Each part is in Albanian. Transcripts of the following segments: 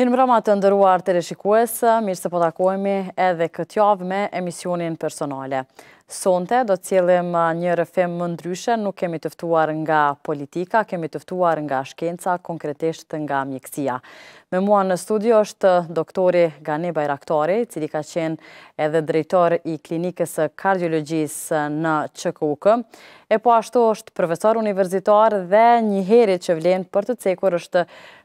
Mirë më rama të ndëruar të reshikuesë, mirë se potakojmi edhe këtë javë me emisionin personale sonte, do të cilëm një rëfem më ndryshe, nuk kemi tëftuar nga politika, kemi tëftuar nga shkenca, konkretisht nga mjekësia. Me mua në studio është doktori Gani Bajraktari, cili ka qenë edhe drejtor i klinikës e kardiologjis në QKUK, e po ashtu është profesor universitar dhe një heri që vlenë për të cekur është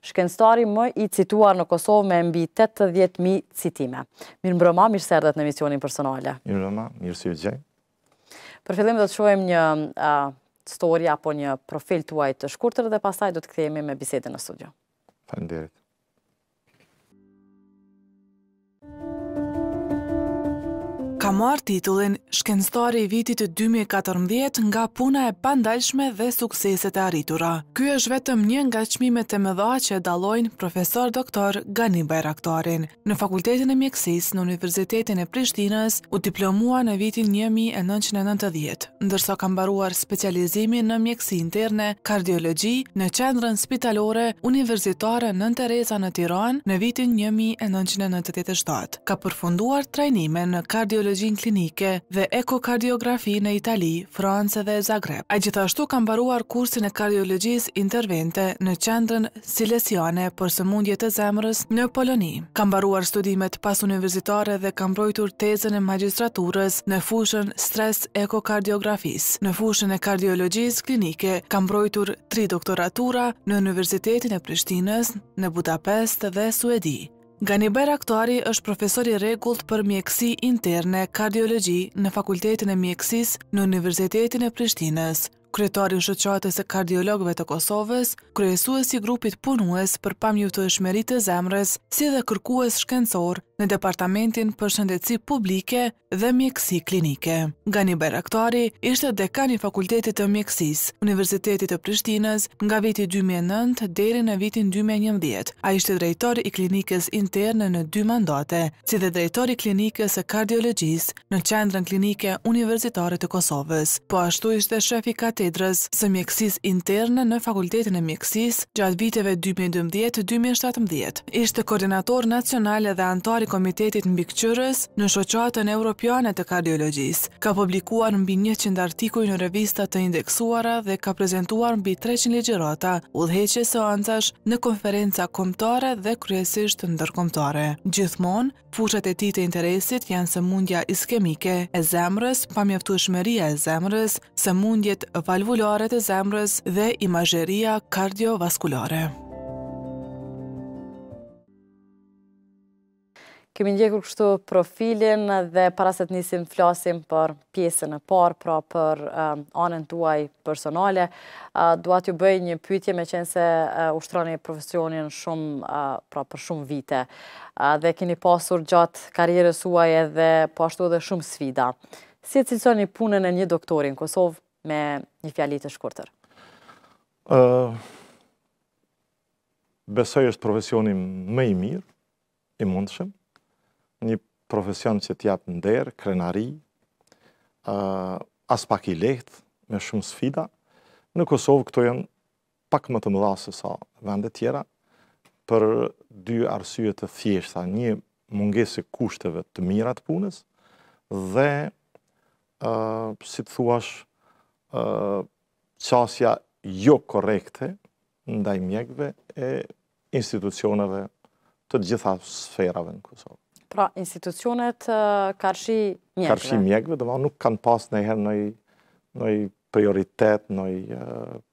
shkenstari më i cituar në Kosovë me mbi 80.000 citime. Mirë mbroma, mirë sërdat në emisionin personale. Mirë mbroma, mirë sërgjaj. Për fillim do të shohim një story apo një profil të uaj të shkurtër dhe pasaj do të këthejemi me bisetën në studio. Për Ka marë titullin Shkenstari i vitit 2014 nga puna e pandalshme dhe sukseset e arritura. Ky është vetëm një nga qmime e mëdha që e dalojnë profesor doktor Gani Bajraktarin. Në Fakultetin e Mjekësis në Universitetin e Prishtinës u diplomua në vitin 1990, ndërso kam baruar specializimin në mjekësi interne, kardiologi, në qendrën spitalore, universitare në Teresa në Tiran në vitin 1997. Ka përfunduar trajnime në kardiologi Patologjin Klinike dhe Ekokardiografi në Itali, Francë dhe Zagreb. A gjithashtu kam baruar kursin e kardiologjis intervente në qendrën Silesiane për së mundjet e zemrës në Poloni. Kam baruar studimet pas univerzitare dhe kam brojtur tezën e magistraturës në fushën stres ekokardiografis. Në fushën e kardiologjis klinike kam brojtur tri doktoratura në Universitetin e Prishtinës, në Budapest dhe Suedi. Ganiber Aktuari është profesori regullt për mjekësi interne kardiologi në Fakultetin e Mjekësis në Universitetin e Prishtinës kryetarin shëqatës e kardiologëve të Kosovës, kryesues i grupit punues për pamju të shmerit e zemrës, si dhe kërkues shkencor në Departamentin për shëndetsi Publike dhe Mjekësi Klinike. Gani Beraktari ishte i Fakultetit të Mjekësis, Universitetit të Prishtinës, nga viti 2009 deri në vitin 2011. A ishte drejtori i klinikës interne në dy mandate, si dhe drejtori i klinikës e kardiologjisë në qendrën klinike universitare të Kosovës. Po ashtu ishte shefi katerit katedrës së mjekësis interne në Fakultetin e Mjekësisë gjatë viteve 2012-2017. Ishte koordinator nacionale dhe antar i Komitetit Mbikëqyrës në Shoqatën Evropiane të Kardiologjisë. Ka publikuar mbi 100 artikuj në revista të indeksuara dhe ka prezantuar mbi 300 ligjërata udhëheqës së anësh në konferenca kombëtare dhe kryesisht ndërkombëtare. Gjithmonë Fushat e tij të interesit janë sëmundja iskemike e zemrës, pamjaftueshmëria e zemrës, sëmundjet e valvulare të zemrës dhe imazheria kardiovaskulare. Kemi ndjekur kështu profilin dhe para se të njësim flasim për pjesën e parë, pra për um, anën tuaj uaj personale, uh, duat ju bëj një pytje me qenë se uh, ushtroni profesionin shumë, uh, pra për shumë vite, dhe kini pasur gjatë karierës uaj edhe pashtu po edhe shumë sfida. Si e cilësoni punën e një doktorin, Kosovë me një fjali të shkurëtër? Besoj është profesionim më i mirë, i mundëshëm, një profesion që t'japë nderë, krenari, as pak i lehtë, me shumë sfida. Në Kosovë këto jenë pak më të mëdha se sa vendet tjera, për dy arsyet të thjeshta, një mungesi kushteve të mirat punës, dhe, si të thuash, qasja jo korekte ndaj mjekve e institucioneve të gjitha sferave në Kosovë. Pra, institucionet karshi mjekve? Karshi mjekve, dhe ma nuk kanë pas nëjëherë nëj prioritet, nëj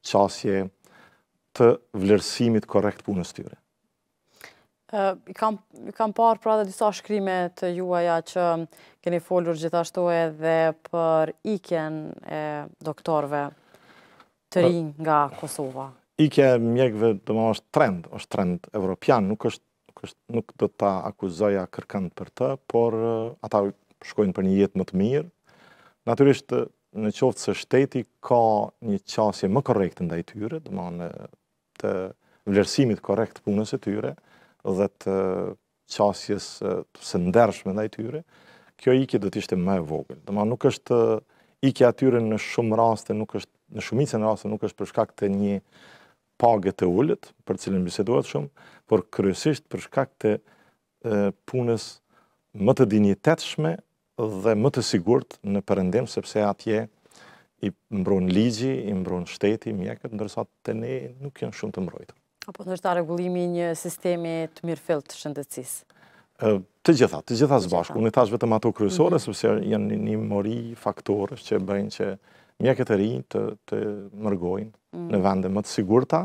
qasje të vlerësimit korekt punës tyre. Kam parë pra dhe disa shkrimet të juaja që keni folur gjithashtu edhe për iken e doktorve të rinj nga Kosova. Ike mjekve të më është trend, është trend evropian, nuk do të akuzoja kërkan për të, por ata shkojnë për një jetë më të mirë. Naturisht në qoftë se shteti ka një qasje më korekt nda i tyre, të në të vlerësimit korekt punës e tyre, dhe të qasjes së ndershme ndaj tyre, kjo ikje do të ishte më e vogël. Do të nuk është ikja atyre në shumë raste, nuk është në shumicën e raste nuk është për shkak të një pagë të ulët, për cilën bisedohet shumë, por kryesisht për shkak të punës më të dinjitetshme dhe më të sigurt në perëndim sepse atje i mbron ligji, i mbron shteti, mjekët, ndërsa te ne nuk janë shumë të mbrojtur. Apo nështë ta regullimi një sistemi të mirë fillë të Të gjitha, të gjitha zbashku. Unë i thash vetëm ato kryesore, mhm. sëpse janë një mori faktore që bëjnë që mjekët e ri të mërgojnë mhm. në vende më të sigurta,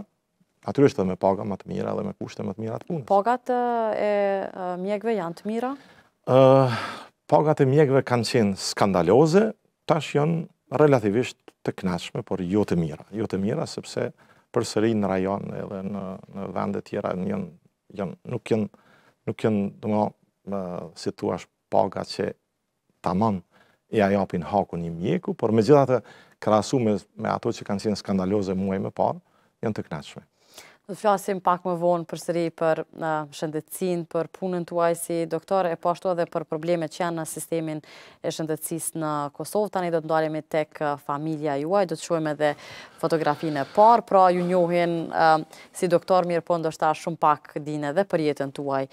është dhe me paga më të mira dhe me kushte më të mira të punës. Pagat e mjekve janë të mira? Pagat e mjekve kanë qenë skandaloze, tash janë relativisht të knashme, por jo të mira. Jo të mira, sëpse përsëri në rajon edhe në në vende të tjera janë janë nuk janë nuk janë domoshta situash paga që tamam ja japin hakun një mjeku por megjithatë krahasu me me ato që kanë qenë skandaloze muaj më parë janë të kënaqshme Do të flasim pak më vonë për sëri, për shëndetësin, për punën të uaj si doktor, e po ashtu edhe për probleme që janë në sistemin e shëndetsis në Kosovë, tani do të ndalim tek familja juaj, do të shumë edhe fotografinë e parë, pra ju njohin si doktor mirë po ndoshta shumë pak dine dhe për jetën të uaj.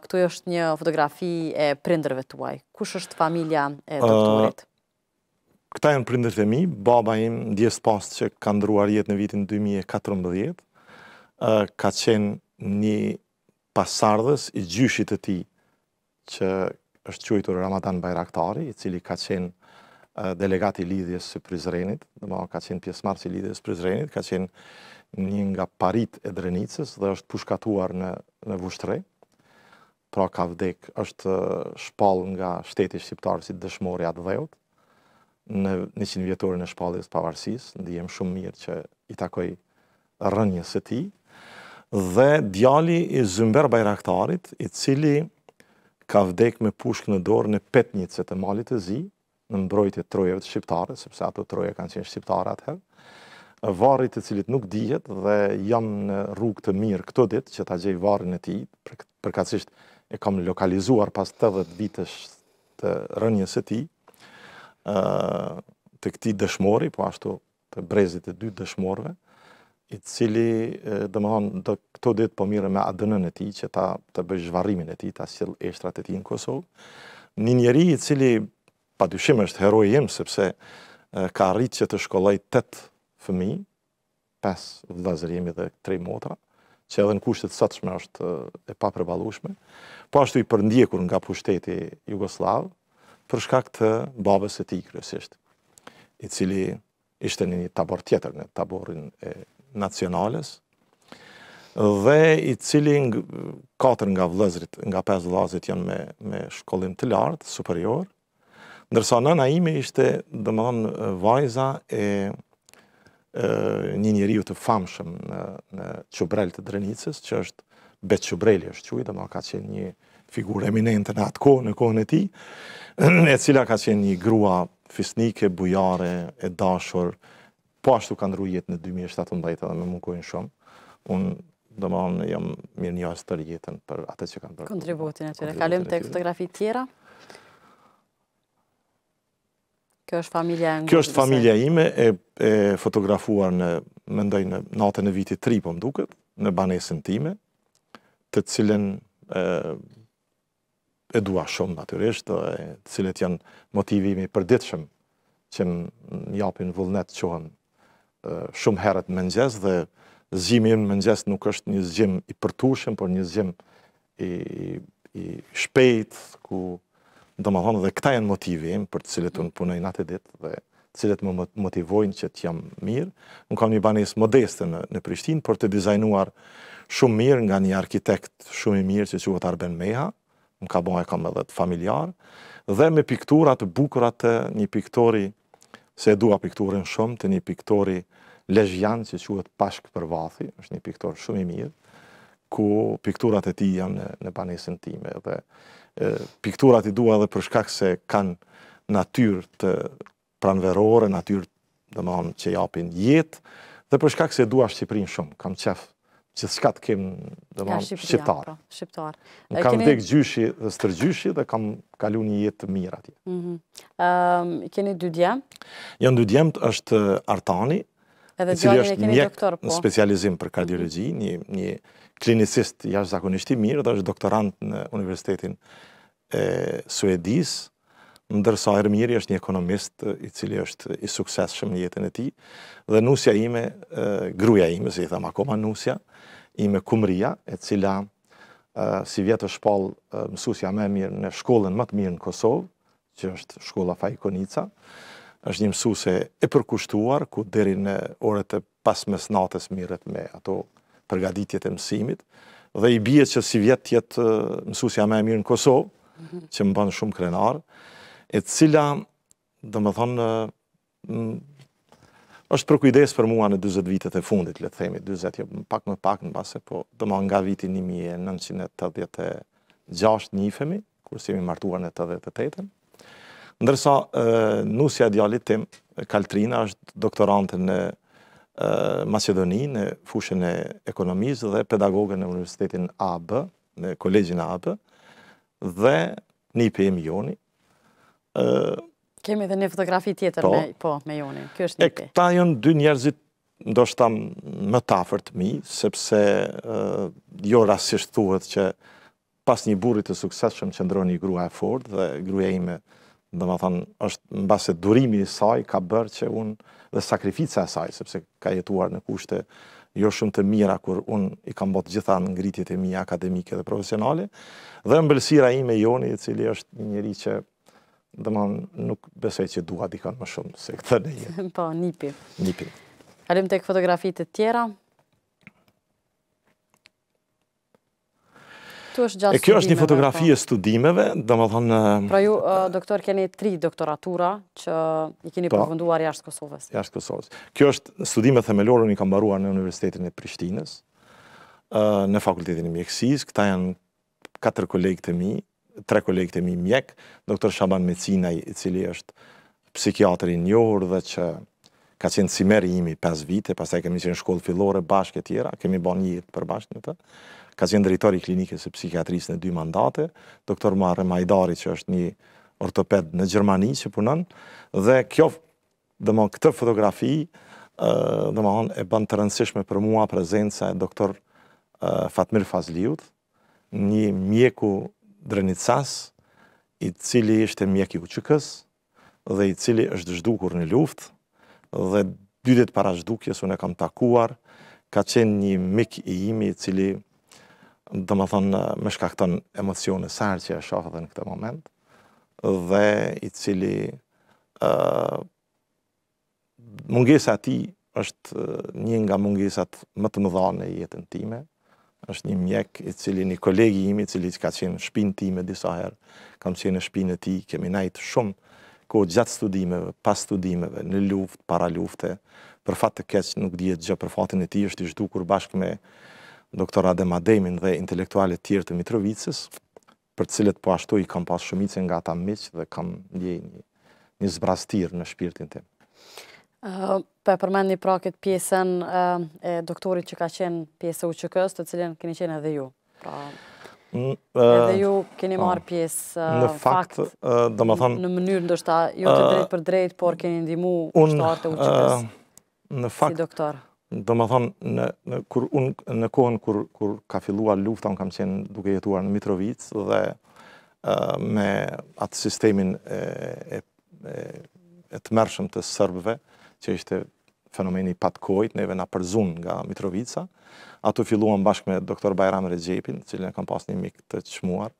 Këtu është një fotografi e prindrëve të uaj. Kush është familja e doktorit? Këta e në prindrët e mi, baba im, djesë pasë që ka ndruar jetë në vitin 2014, ka qenë një pasardhës i gjyshit të ti që është quajtur Ramadan Bajraktari, i cili ka qenë delegati lidhjes së Prizrenit, dhe ma ka qenë pjesmarë si lidhjes së Prizrenit, ka qenë një nga parit e drenicës dhe është pushkatuar në vushtre, pra ka vdek është shpal nga shteti shqiptarë si dëshmori atë dheut, në një qinë vjetorin e shpalit të pavarsis, ndihem shumë mirë që i takoj rënjës e ti, dhe djali i zëmber bajraktarit, i cili ka vdek me pushkë në dorë në petnjitëse të malit të zi, në mbrojtje trojeve të shqiptare, sepse ato troje kanë qenë shqiptare atëherë, varit të cilit nuk dihet dhe jam në rrug të mirë këto dit që ta gjej varrin e ti, përkacisht e kam lokalizuar pas 80 vitesh të rënjës e ti, të këti dëshmori, po ashtu të brezit e dy dëshmorve, i cili dhe më thonë do këto ditë po mire me adënën e ti që ta të bëjë zhvarimin e ti ta sil eshtrat e ti në Kosovë. Një njeri i cili pa dyshim është heroj jemë sepse ka rritë që të shkollaj të fëmi, pes vëzërë dhe tre motra, që edhe në kushtet sëtëshme është e pa përbalushme, po ashtu i përndjekur nga pushteti Jugoslavë, përshka këtë babës e ti kryesisht, i cili ishte një tabor tjetër në taborin e nacionales, dhe i cili 4 nga vëllezrit, nga pesë vëllezrit janë me me shkollim të lartë, superior, ndërsa nëna ime ishte domthon vajza e, e një njeriu të famshëm në në Qubrel të Drenicës, që është Bet Qubreli është quajtur, domthon ka qenë një figurë eminente në atë kohë, në kohën e tij, e cila ka qenë një grua fisnike, bujare, e dashur, po ashtu ka ndru jetë në 2017 dhe me mungojnë shumë. Unë do më anë jam mirë një asë të rjetën për atë që kanë bërë. Kontributin e tyre. Kalim të fotografi tjera? Kjo është familja e Kjo është familja ime e, e fotografuar në, mendoj, në natën e vitit tri, po më duket, në banesën time, të cilën e, dua shumë natyrisht, të cilët janë motivimi për ditëshëm që më japin vullnet qohën shumë herët më nxes dhe zgjimin më nxes nuk është një zgjim i përtushëm, por një zgjim i, i shpejt, ku do më thonë dhe këta janë motivi për të cilët unë punoj natë ditë dhe cilët më motivojnë që të jam mirë. Unë kam një banis modeste në, në Prishtinë por të dizajnuar shumë mirë nga një arkitekt shumë i mirë që që vëtë Arben Meha, më ka bo e kam edhe të familjarë, dhe me pikturat bukurat të një piktori se e dua pikturin shumë të një piktori lezhjan që quhet Pashk për Vathi, është një piktor shumë i mirë, ku pikturat e tij janë në, në banesën time dhe e, pikturat i dua edhe për shkak se kanë natyrë të pranverore, natyrë domthonjë që japin jetë dhe për shkak se dua Shqipërinë shumë, kam qef që s'ka të kemë dhe ma shqiptarë. Shqiptarë. Në kam vdek gjyshi dhe stërgjyshi dhe kam kalu një jetë të mirë atje. Mhm. Ehm, keni dy djemë? Janë dy djemët është Artani, e cili është mjek po. në specializim për kardiologi, mhm. një klinicist jashtë zakonishti mirë dhe është doktorant në Universitetin Suedis, ndërsa Ermiri është një ekonomist i cili është i sukses shumë një jetën e ti, dhe nusja ime, gruja ime, se i thamë akoma nusja, i me kumëria, e cila si vjetë është shpalë mësusja me mirë në shkollën më të mirë në Kosovë, që është shkolla Fajkonica, është një mësuse e përkushtuar, ku deri në orët e pas mes natës mirët me ato përgaditjet e mësimit, dhe i bje që si vjetë tjetë mësusja me mirë në Kosovë, mhm. që më banë shumë krenarë, e cila, dhe më thonë, është për kujdes për mua në 20 vitet e fundit, le të themi, 20, jo, pak më pak në base, po të më nga vitin 1986 njifemi, kur si jemi martuar në 88-ën. Ndërsa, nusja djallit tim, Kaltrina, është doktorante në Macedoni, në fushën e ekonomisë dhe pedagogën në Universitetin AB, në kolegjin AB, dhe një PM Joni, Kemi dhe një fotografi tjetër po. me po, joni. E këta jënë dy njerëzit ndoshta më tafër të mi, sepse jo rasisht thuhet që pas një burit të sukses shumë që ndroni grua e Ford dhe gruja ime dhe më thonë është në base durimi i saj ka bërë që unë dhe sakrifica e saj, sepse ka jetuar në kushte jo shumë të mira kur unë i kam botë gjitha në ngritit e mija akademike dhe profesionale dhe mbëlsira ime joni cili është një njëri që dhe nuk besoj që dua kanë më shumë, se këtë në një. Po, njipi. Njipi. Arim të e këtë fotografit të tjera. E kjo është një fotografi po. e studimeve, dhe thonë... Pra ju, doktor, keni tri doktoratura që i keni po. përvënduar jashtë Kosovës. Jashtë Kosovës. Kjo është studime themelorën i kam baruar në Universitetin e Prishtines, në Fakultetin e Mjekësis, këta janë katër kolegë të mi, tre kolegët e mi mjek, doktor Shaban Mecinaj, i cili është psikiatri njohur dhe që ka qenë si meri imi 5 vite, pas e kemi qenë shkollë fillore bashkë e tjera, kemi ban një jetë për bashkë në të, ka qenë drejtori klinikës e psikiatrisë në dy mandate, doktor Marre Majdari që është një ortoped në Gjermani që punën, dhe kjo, dhe më këtë fotografi, dhe më e ban të rëndësishme për mua prezenca e doktor Fatmir Fazliut, një mjeku Drenicas, i cili ishte mjek i uqëkës, dhe i cili është zhdukur në luft, dhe dydet para zhdukjes, unë e kam takuar, ka qenë një mik i imi, i cili, dhe më thonë, me shka këton emocione sarë që e shohë dhe në këtë moment, dhe i cili mungesa ti është një nga mungesat më të mëdha në jetën time, është një mjek i cili një kolegi imi, cili që ka qenë shpinë ti me disa herë, kam qenë shpinë e ti, kemi najtë shumë ko gjatë studimeve, pas studimeve, në luft, para lufte, për fatë të keqë nuk djetë gjë për fatën e ti, është i zhdukur bashkë me doktor Adem Ademin dhe intelektualet tjerë të Mitrovicës, për cilët po ashtu i kam pas shumice nga ta miqë dhe kam një zbrastirë në shpirtin tim. Uh, Për përmend një pra këtë pjesën eh, e doktorit që ka qenë pjesë u qëkës, të cilin keni qenë edhe ju. Pra, edhe eh, ju keni po, marë pjesë eh, në fakt, dhe Në mënyrë ndoshta ju të drejtë për drejt, por keni ndimu unë, shtarë të u qëkës. Në fakt, si doktor. dhe më thonë, në, kur, unë, në kohën kur, kur ka filluar lufta, unë kam qenë duke jetuar në Mitrovic dhe me atë sistemin e, e, e të mërshëm të sërbëve, që ishte fenomeni patkojt, neve na përzun nga Mitrovica. Ato filluam bashkë me doktor Bajram Rexhepin, i cili kam kam pasni mik të çmuar.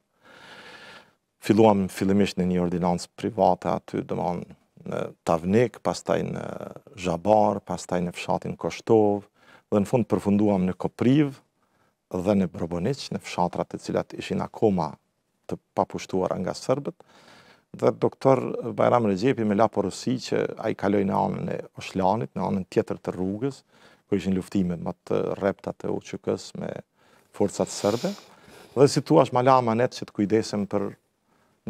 Filluam fillimisht në një ordinancë private aty, domthon në Tavnik, pastaj në Zhabar, pastaj në fshatin Koshtov dhe në fund përfunduam në Kopriv dhe në Broboniç, në fshatrat të cilat ishin akoma të papushtuar nga sërbët dhe doktor Bajram Rezepi me la porosi që a i kaloj në anën e Oshlanit, në anën tjetër të rrugës, ku ishin luftimet më të reptat e uqëkës me forcat sërbe, dhe situash ma la ma që të kujdesim për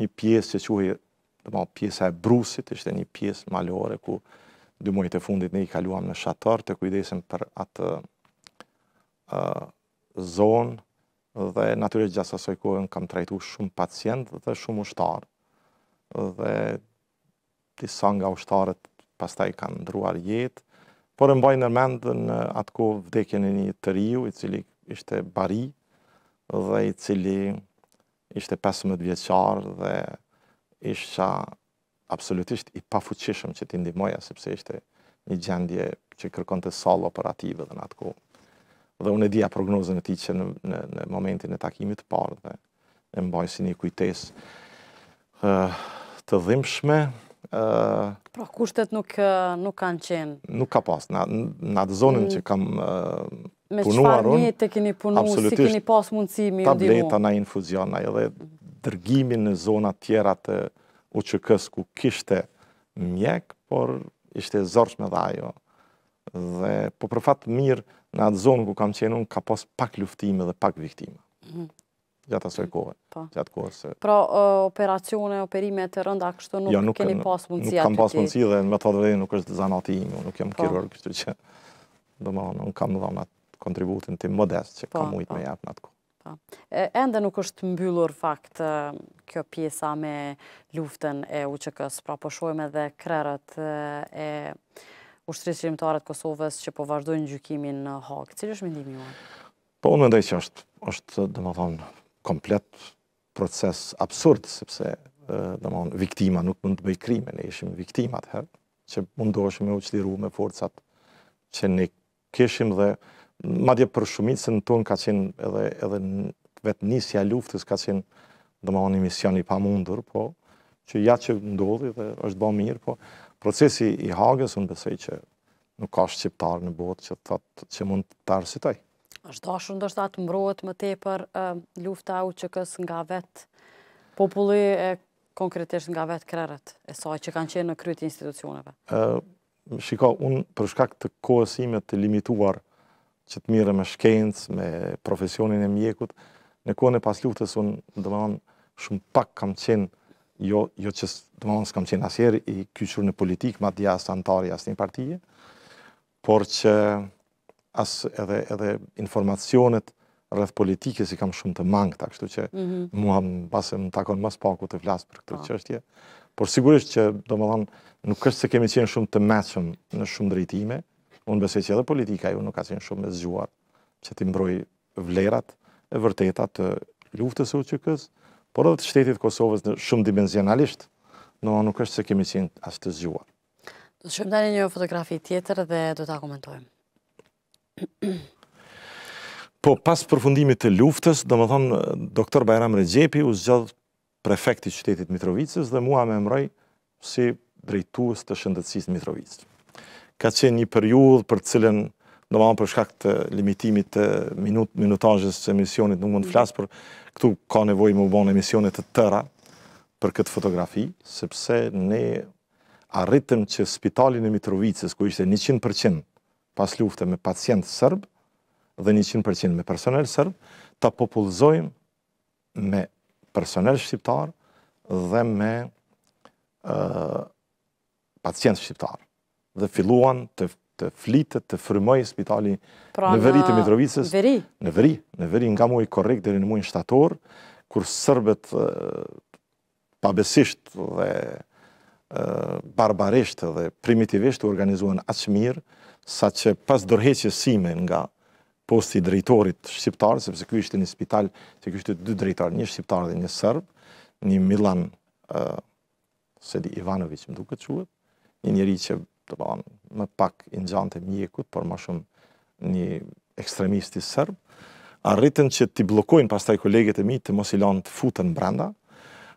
një piesë që quhe, dhe ma pjesa e brusit, ishte një piesë malore, ku dy mojtë e fundit ne i kaluam në shator, të kujdesim për atë zonë, dhe natyre gjasasoj kohën kam trajtu shumë pacient dhe shumë ushtarë, dhe disa nga ushtarët pastaj kanë ndruar jetë, por e mbaj nërmendë në atë kohë vdekjen e një të riu, i cili ishte bari dhe i cili ishte 15 vjeqarë dhe isha absolutisht i pafuqishëm që ti ndimoja, sepse ishte një gjendje që kërkon të salë operative dhe në atë Dhe unë e dhja prognozën e ti që në, në, në momentin e takimit parë dhe e mbaj si një kujtesë të dhimshme. Pra kushtet nuk kanë qenë? Nuk ka pas, në atë zonën që mm. kam punuar unë. Me qëfar një keni punu, si keni pas mundësimi, u Tableta na infuziona edhe dërgimin në zonat tjera të uqëkës ku kishte mjek, por ishte zorshme dhe ajo. Dhe po për fatë mirë, në atë zonë ku kam qenë unë, ka pas pak luftime dhe pak viktime. Mhm gjatë asoj mm, kohë. Po. Gjatë kohë se... Pra operacione, operime të rënda, kështu nuk keni pas mundësia të ti? Nuk kam pas mundësia dhe me të të dhejë nuk është zanati imi, nuk jam po. kirurg, kështu që... Dhe ma, nuk kam më dhamë atë kontributin të modest që kam po, ujtë me jetë në atë kohë. Ende nuk është mbyllur fakt kjo pjesa me luften e uqëkës, pra po shojme dhe krerët e ushtrisë qërimtarët Kosovës që po vazhdojnë gjykimin në Hagë. Cilë është mindimi juaj? Po, unë mendoj që është, dhe më thonë, komplet proces absurd, sepse domon viktima nuk mund të bëj krime, ne ishim viktima të herë që mundoheshim me uçliru me forcat që ne kishim dhe madje për shumicën tonë ka qenë edhe edhe vet nisja luftës ka qenë domon emision i pamundur, po që ja që ndodhi dhe është bë mirë, po procesi i Hagës unë besoj që nuk ka shqiptar në botë që thotë që mund të arsitoj është dashur ndoshta të mbrohet më tepër lufta e UÇK-s nga vet populli e konkretisht nga vet krerët e saj që kanë qenë në krye të institucioneve. ë Shiko, un për shkak të kohës sime të limituar që të mire me shkencë, me profesionin e mjekut, në kohën e pas luftës un domethënë shumë pak kam qenë jo jo që domethënë s'kam qenë asnjëri i kyçur në ma madje as antar i asnjë partie, por që as edhe edhe informacionet rreth politikës i kam shumë të mangëta, kështu që mm -hmm. mua më takon më paku të flas për këtë çështje. Po. Por sigurisht që domethënë nuk është se kemi qenë shumë të mëshëm në shumë drejtime. Unë besoj që edhe politika ju nuk ka qenë shumë e zgjuar që ti mbroj vlerat e vërteta të luftës së UÇK-s, por edhe të shtetit të Kosovës në shumë dimensionalisht, no nuk është se kemi qenë as të zgjuar. Do të tani një fotografi tjetër dhe do ta komentojmë. Po, pas përfundimit të luftës, do më thonë, doktor Bajram Regjepi u zgjodh prefekti qytetit Mitrovicës dhe mua me mëroj si drejtuës të shëndëtsis Mitrovicës. Ka qenë një periudhë për cilën, do më thonë për shkak të limitimit të minutajës që emisionit nuk mund të flasë, për këtu ka nevoj më bon emisionit të tëra për këtë fotografi, sepse ne arritëm që spitalin e Mitrovicës, ku ishte 100% pas lufte me pacient sërb dhe 100% me personel sërb, të populzojmë me personel shqiptar dhe me pacient shqiptar. Dhe filluan të të flitet, të fërmëj spitali pra në veri të Mitrovicës, në veri, në veri nga muaj korekt dhe në muaj në shtator, kur sërbet pabesisht dhe barbarisht dhe primitivisht organizuan atë mirë sa që pas dorheqje sime nga posti drejtorit shqiptar, sepse ky ishte në spital, se ky ishte dy drejtar, një shqiptar dhe një serb, një Milan ë se di Ivanović më duket quhet, një njerëz që do të thonë më pak i ngjante mjekut, por më shumë një ekstremist i serb, arritën që ti bllokojnë pastaj kolegët e mi të mos i lënë të futen brenda,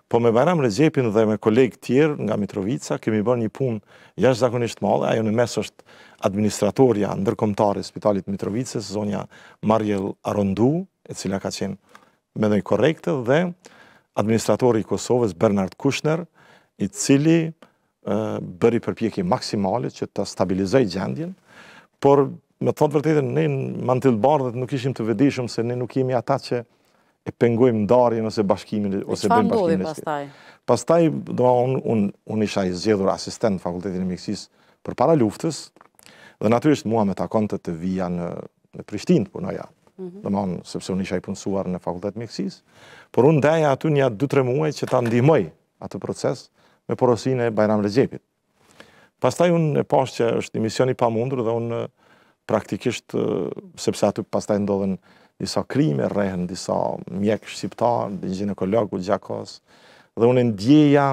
Po me Bajram Rezepin dhe me kolegë tjerë nga Mitrovica, kemi bërë një punë jashtë zakonisht malë, ajo në mes është administratorja e Spitalit Mitrovicës, zonja Marjel Arondu, e cila ka qenë me dojë korekte, dhe administratori i Kosovës Bernard Kushner, i cili bëri përpjeki maksimalit që të stabilizaj gjendjen, por me thotë vërtetën, ne në mantilbardet nuk ishim të vedishëm se ne nuk jemi ata që e pengojmë ndarjen ose bashkimin ose bën bashkimin. Çfarë pastaj? Pastaj, domthon un un isha i zgjedhur asistent fakultetit të mjekësisë për para luftës. Dhe natyrisht mua me takonte të vija në në Prishtinë punoja. Po mm -hmm. Domthon sepse un isha i punësuar në fakultet mjekësisë, por un ndaja aty një du tre muaj që ta ndihmoj atë proces me porosinë e Bajram Rexhepit. Pastaj un e pash që është një mision i pamundur dhe un praktikisht sepse aty pastaj ndodhen disa krime rehen, disa mjekë shqiptar, dhe një ginekologu gjakos, dhe unë ndjeja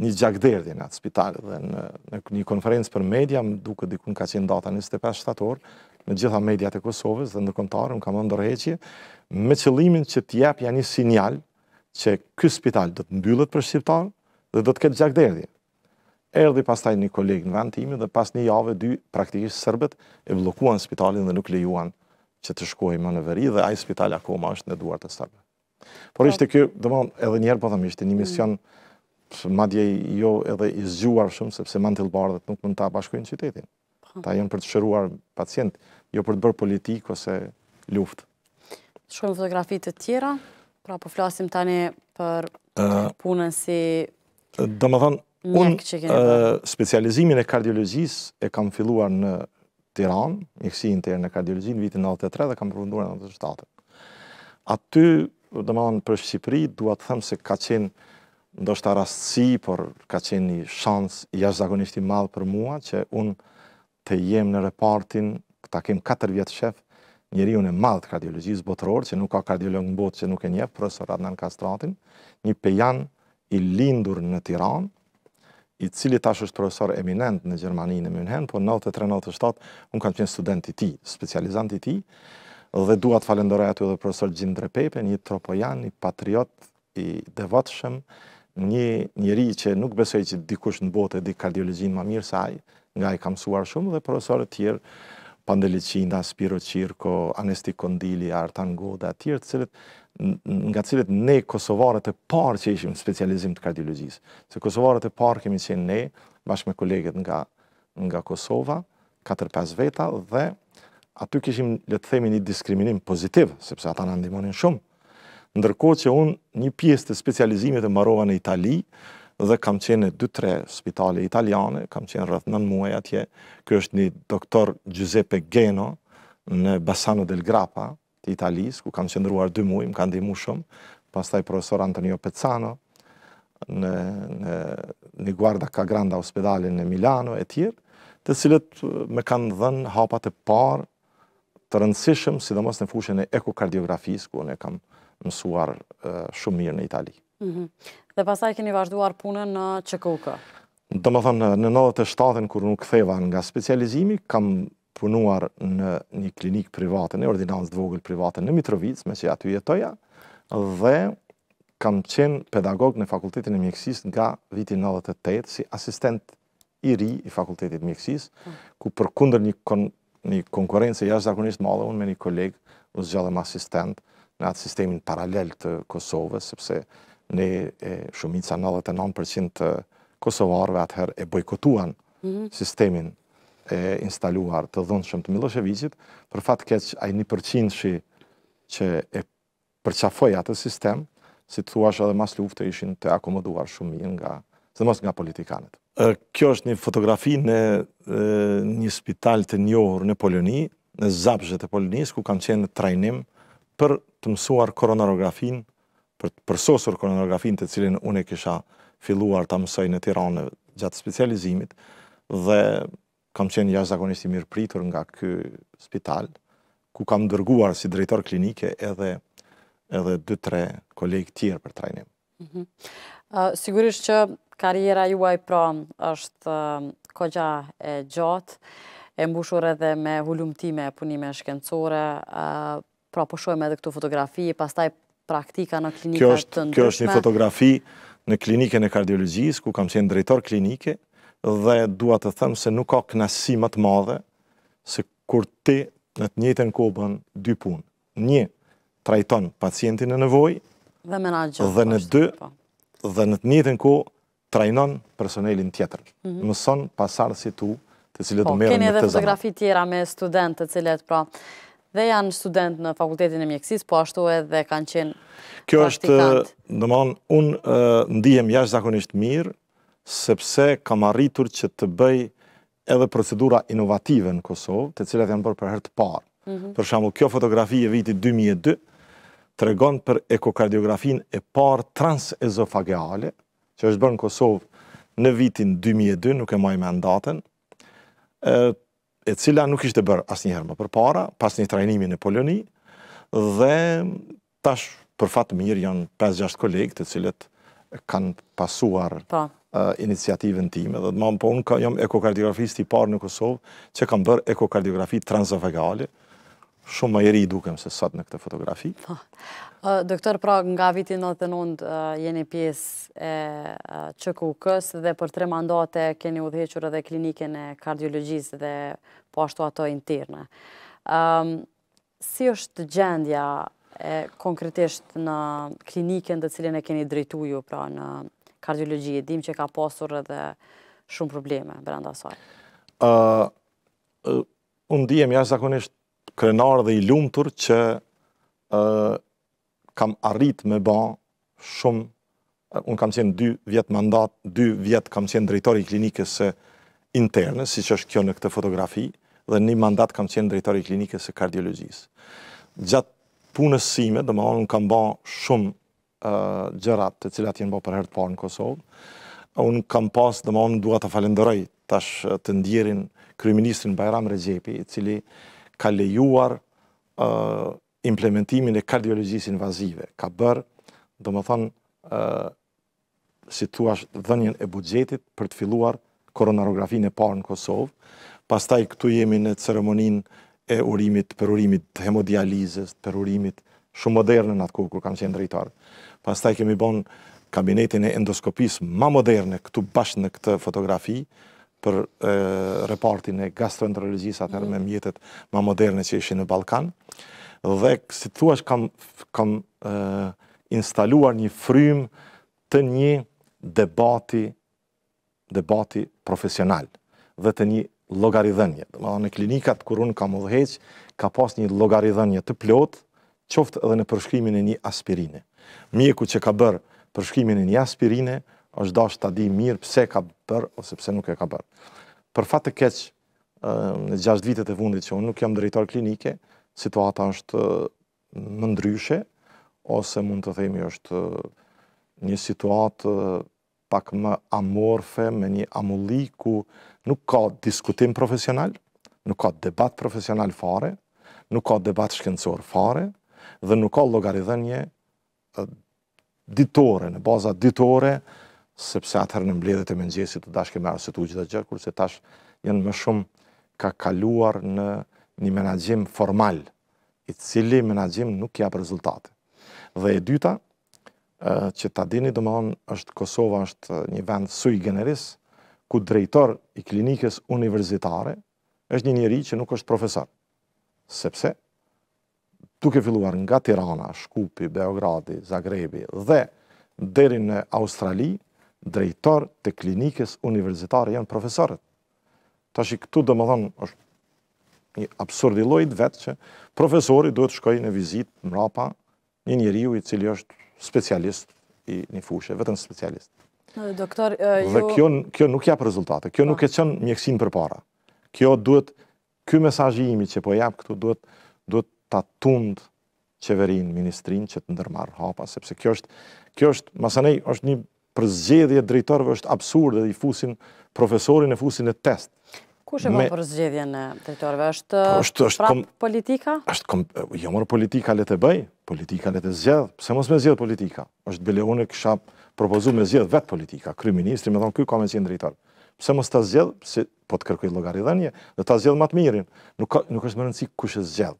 një gjakderdje në atë spital, dhe në, në një konferencë për media, më duke dikun ka qenë data 25 shtatorë, me gjitha mediat e Kosovës dhe në kontarë, më ndërheqje, me qëlimin që t'jep janë një sinjal që ky spital dhëtë të mbyllet për shqiptar dhe dhëtë të ketë gjakderdje. Erdi pastaj një kolegë në timi dhe pas një jave, dy praktikisht sërbet e blokuan spitalin dhe nuk lejuan që të shkuaj më në veri dhe ai spital akoma është në duart e stafit. Por po. ishte ky, domthonë edhe një herë po them ishte një mision madje jo edhe i zgjuar shumë sepse mantil bardhët nuk mund ta bashkojnë qytetin. Po. Ta janë për të shëruar pacient, jo për të bërë politikë ose luftë. Shumë fotografi të tjera, pra po flasim tani për punën si Domethënë unë specializimin e kardiologjisë e kam filluar në Tiran, kësi interne në kardiologi në vitin 93 dhe kam përfunduar në 97. Aty, dhe më për Shqipëri, duha të them se ka qenë ndoshta rastësi, por ka qenë një shansë jashtëzakonisht i madh për mua që un të jem në repartin, ta kem 4 vjet njëri njeriu e madh të kardiologjisë botëror, që nuk ka kardiolog në botë që nuk e njeh, profesor Adnan Kastratin, një pejan i lindur në Tiranë, i cili tash është profesor eminent në Gjermani në München, po 93-97 unë kanë qenë student i tij, ti, i tij dhe dua falendore aty edhe profesor Gjindre Pepe, një tropojan, një patriot i devotshëm, një njeri që nuk besoj që dikush në botë di kardiologjin më mirë se ai, nga i kam mësuar shumë dhe profesorët e tjerë Pandeliçinda, Spiro Cirko, Anesti Kondili, Artan Goda, të tjerë të cilët nga cilët ne kosovarët e parë që ishim specializim të kardiologjisë. Se kosovarët e parë kemi qenë ne, bashkë me kolegët nga, nga Kosova, 4-5 veta, dhe aty kishim, le të themi, një diskriminim pozitiv, sepse ata në ndimonin shumë. Ndërko që unë një pjesë të specializimit e marova në Itali, dhe kam qenë në 2-3 spitale italiane, kam qenë rrëth në muaj atje, kjo është një doktor Giuseppe Geno në Bassano del Grappa, të Italisë, ku kam qëndruar dy mujë, më kanë dimu shumë, pas taj profesor Antonio Pezzano, në, në, në Guarda Granda Hospitalin në Milano, e tjerë, të cilët uh, me kanë dhenë hapat e parë të rëndësishëm, sidomos në fushën e ekokardiografisë, ku ne kam mësuar uh, shumë mirë në Itali. Mm Dhe pastaj keni vazhduar punën në Qekoka? Do më thonë, në 97-ën, kur nuk ktheva nga specializimi, kam punuar në një klinikë private, në ordinancë të vogël private në Mitrovic, me që aty jetoja, dhe kam qenë pedagog në fakultetin e mjekësis nga vitin 98, si asistent i ri i fakultetit mjekësis, ku për kunder një, kon, një konkurence jashtë zakonisht madhe, unë me një kolegë, u zgjallëm asistent në atë sistemin paralel të Kosovës, sepse ne e shumica 99% të Kosovarve atëherë e bojkotuan sistemin e instaluar të dhunshëm të Miloševićit, për fatë keq a i një përqinëshi që e përqafoj atë sistem, si të thuash edhe mas luftë e ishin të akomoduar shumë mirë nga, së mos nga politikanët. Kjo është një fotografi në një spital të njohur në Poloni, në zapëzhet e Polonis, ku kam qenë trajnim për të mësuar koronarografin, për të përsosur koronarografin të cilin une kisha filluar të mësoj në Tiranë gjatë specializimit, dhe kam qenë jashtëzakonisht i mirë pritur nga ky spital, ku kam dërguar si drejtor klinike edhe edhe 2-3 kolegë tjerë për trajnim. Mm -hmm. uh, sigurisht që karriera juaj pra është uh, kogja e gjatë, e mbushur edhe me hullumtime e punime shkencore, uh, pra po edhe këtu fotografi, pastaj praktika në klinikat të ndryshme. Kjo është një fotografi në klinike në kardiologjisë, ku kam qenë drejtor klinike, mm dhe dua të them se nuk ka knasi më të madhe se kur ti në të njëjtën kohë bën dy punë. Një, trajton pacientin e nevojë dhe menaxhon. Dhe në dy, po. dhe në të njëjtën kohë trajnon personelin tjetër. Mm -hmm. Mëson pasardhësit tu, të cilët po, merren me të zonë. Keni edhe fotografi tjera me studentë të cilët pra dhe janë student në fakultetin e mjekësis, po ashtu edhe kanë qenë Kjo është, dëmonë, unë eh, ndihem jashtë zakonisht mirë, sepse kam arritur që të bëj edhe procedura inovative në Kosovë, të cilat janë bërë për herë të parë. Mhm. Për shembull, kjo fotografi e vitit 2002 tregon për ekokardiografinë e parë transezofageale, që është bërë në Kosovë në vitin 2002, nuk e maj me e, e cila nuk ishte bërë asë një herë më për para, pas një trajnimi në Poloni, dhe tash për fatë mirë janë 5-6 kolegë të cilët kanë pasuar pa. Po. Eh, iniciativën time. Dhe të mamë, po unë jam ekokardiografisti parë në Kosovë, që kam bërë ekokardiografi transvegale, shumë më jeri dukem se sot në këtë fotografi. Po. Eh, doktor pra nga vitin 99 eh, jeni pjesë e QKUK-ës dhe për tre mandate keni udhequr edhe kliniken e kardiologjisë dhe po ashtu ato interne. Ehm, si është gjendja konkretisht në kliniken dhe cilin e keni drejtu ju pra kardiologi, e dim që ka pasur edhe shumë probleme, bërënda asaj. Unë di e mja zakonisht krenar dhe i lumëtur që kam arrit me ba shumë, unë kam qenë dy vjetë mandat, dy vjetë kam qenë drejtori klinikës e interne, si që është kjo në këtë fotografi, dhe një mandat kam qenë drejtori klinikës e kardiologjisë. Gjatë punësime, dhe ma unë kam ba shumë gjërat të cilat jenë bërë për herë të parë në Kosovë. Unë kam pas, dhe më onë duha të falenderoj tash të ndjerin Kryeministrin Bajram Rezepi, cili ka lejuar implementimin e kardiologjisë invazive. Ka bërë, dhe më thonë, si dhenjen e budgetit për të filluar koronarografin e parë në Kosovë. Pastaj këtu jemi në ceremonin e urimit, për urimit të hemodializës, për urimit shumë moderne në atë kohë kur kam qenë drejtar. Pastaj kemi bën kabinetin e endoskopisë më moderne këtu bashkë në këtë fotografi për e, repartin e gastroenterologjisë atë mhm. me mjetet më moderne që ishin në Ballkan. Dhe si thua, kam kam e, instaluar një frym të një debati debati profesional dhe të një llogaridhënie. Domethënë në klinikat kur unë kam udhëheq, ka pas një llogaridhënie të plotë qoftë edhe në përshkrimin e një aspirine. Mjeku që ka bërë përshkrimin e një aspirine, është dashtë të di mirë pëse ka bërë ose pëse nuk e ka bërë. Për fatë të keqë, në gjashtë vitet e fundit që unë nuk jam drejtar klinike, situata është më ndryshe, ose mund të themi është një situatë pak më amorfe, me një amulli ku nuk ka diskutim profesional, nuk ka debat profesional fare, nuk ka debat shkencor fare, dhe nuk ka logarithënje ditore, në baza ditore, sepse atëherë në mbledhjet e mëngjesit të dashkë me arsye të ujit gjë, kurse tash janë më shumë ka kaluar në një menaxhim formal, i cili menaxhim nuk për rezultate. Dhe e dyta, ë që ta dini domthon është Kosova është një vend sui generis ku drejtori i klinikës universitare është një njerëz që nuk është profesor. Sepse duke filluar nga Tirana, Shkupi, Beogradi, Zagrebi dhe deri në Australi, drejtor të klinikës universitare janë profesorët. Ta këtu dhe më thonë është një absurdi lojt vetë që profesori duhet shkoj në vizit mrapa një njeri u i cili është specialist i një fushë, vetën specialist. Doktor, ju... Dhe kjo, kjo nuk japë rezultate, kjo nuk po. e qënë mjekësin për para. Kjo duhet, kjo mesajimi që po japë këtu duhet, duhet ta tund qeverin, ministrin që të ndërmarë hapa, sepse kjo është, kjo është, masanej, është një përzgjedhje drejtorëve është absurde dhe i fusin profesorin e fusin e test. Kush e ka përzgjedhjen e drejtorëve? Është, po, është, është prap kom, politika? Është kom, jo morë politika le të bëj, politika le të zgjedh, pse mos me zgjedh politika? Është Beleone kisha propozu me zgjedh vet politika, kryeministri më thon ky ka me zgjedh drejtor. Pse mos ta zgjedh, pse po të kërkoj llogaridhënie, do ta zgjedh më të mirin. Nuk nuk është më rëndsi kush e zgjedh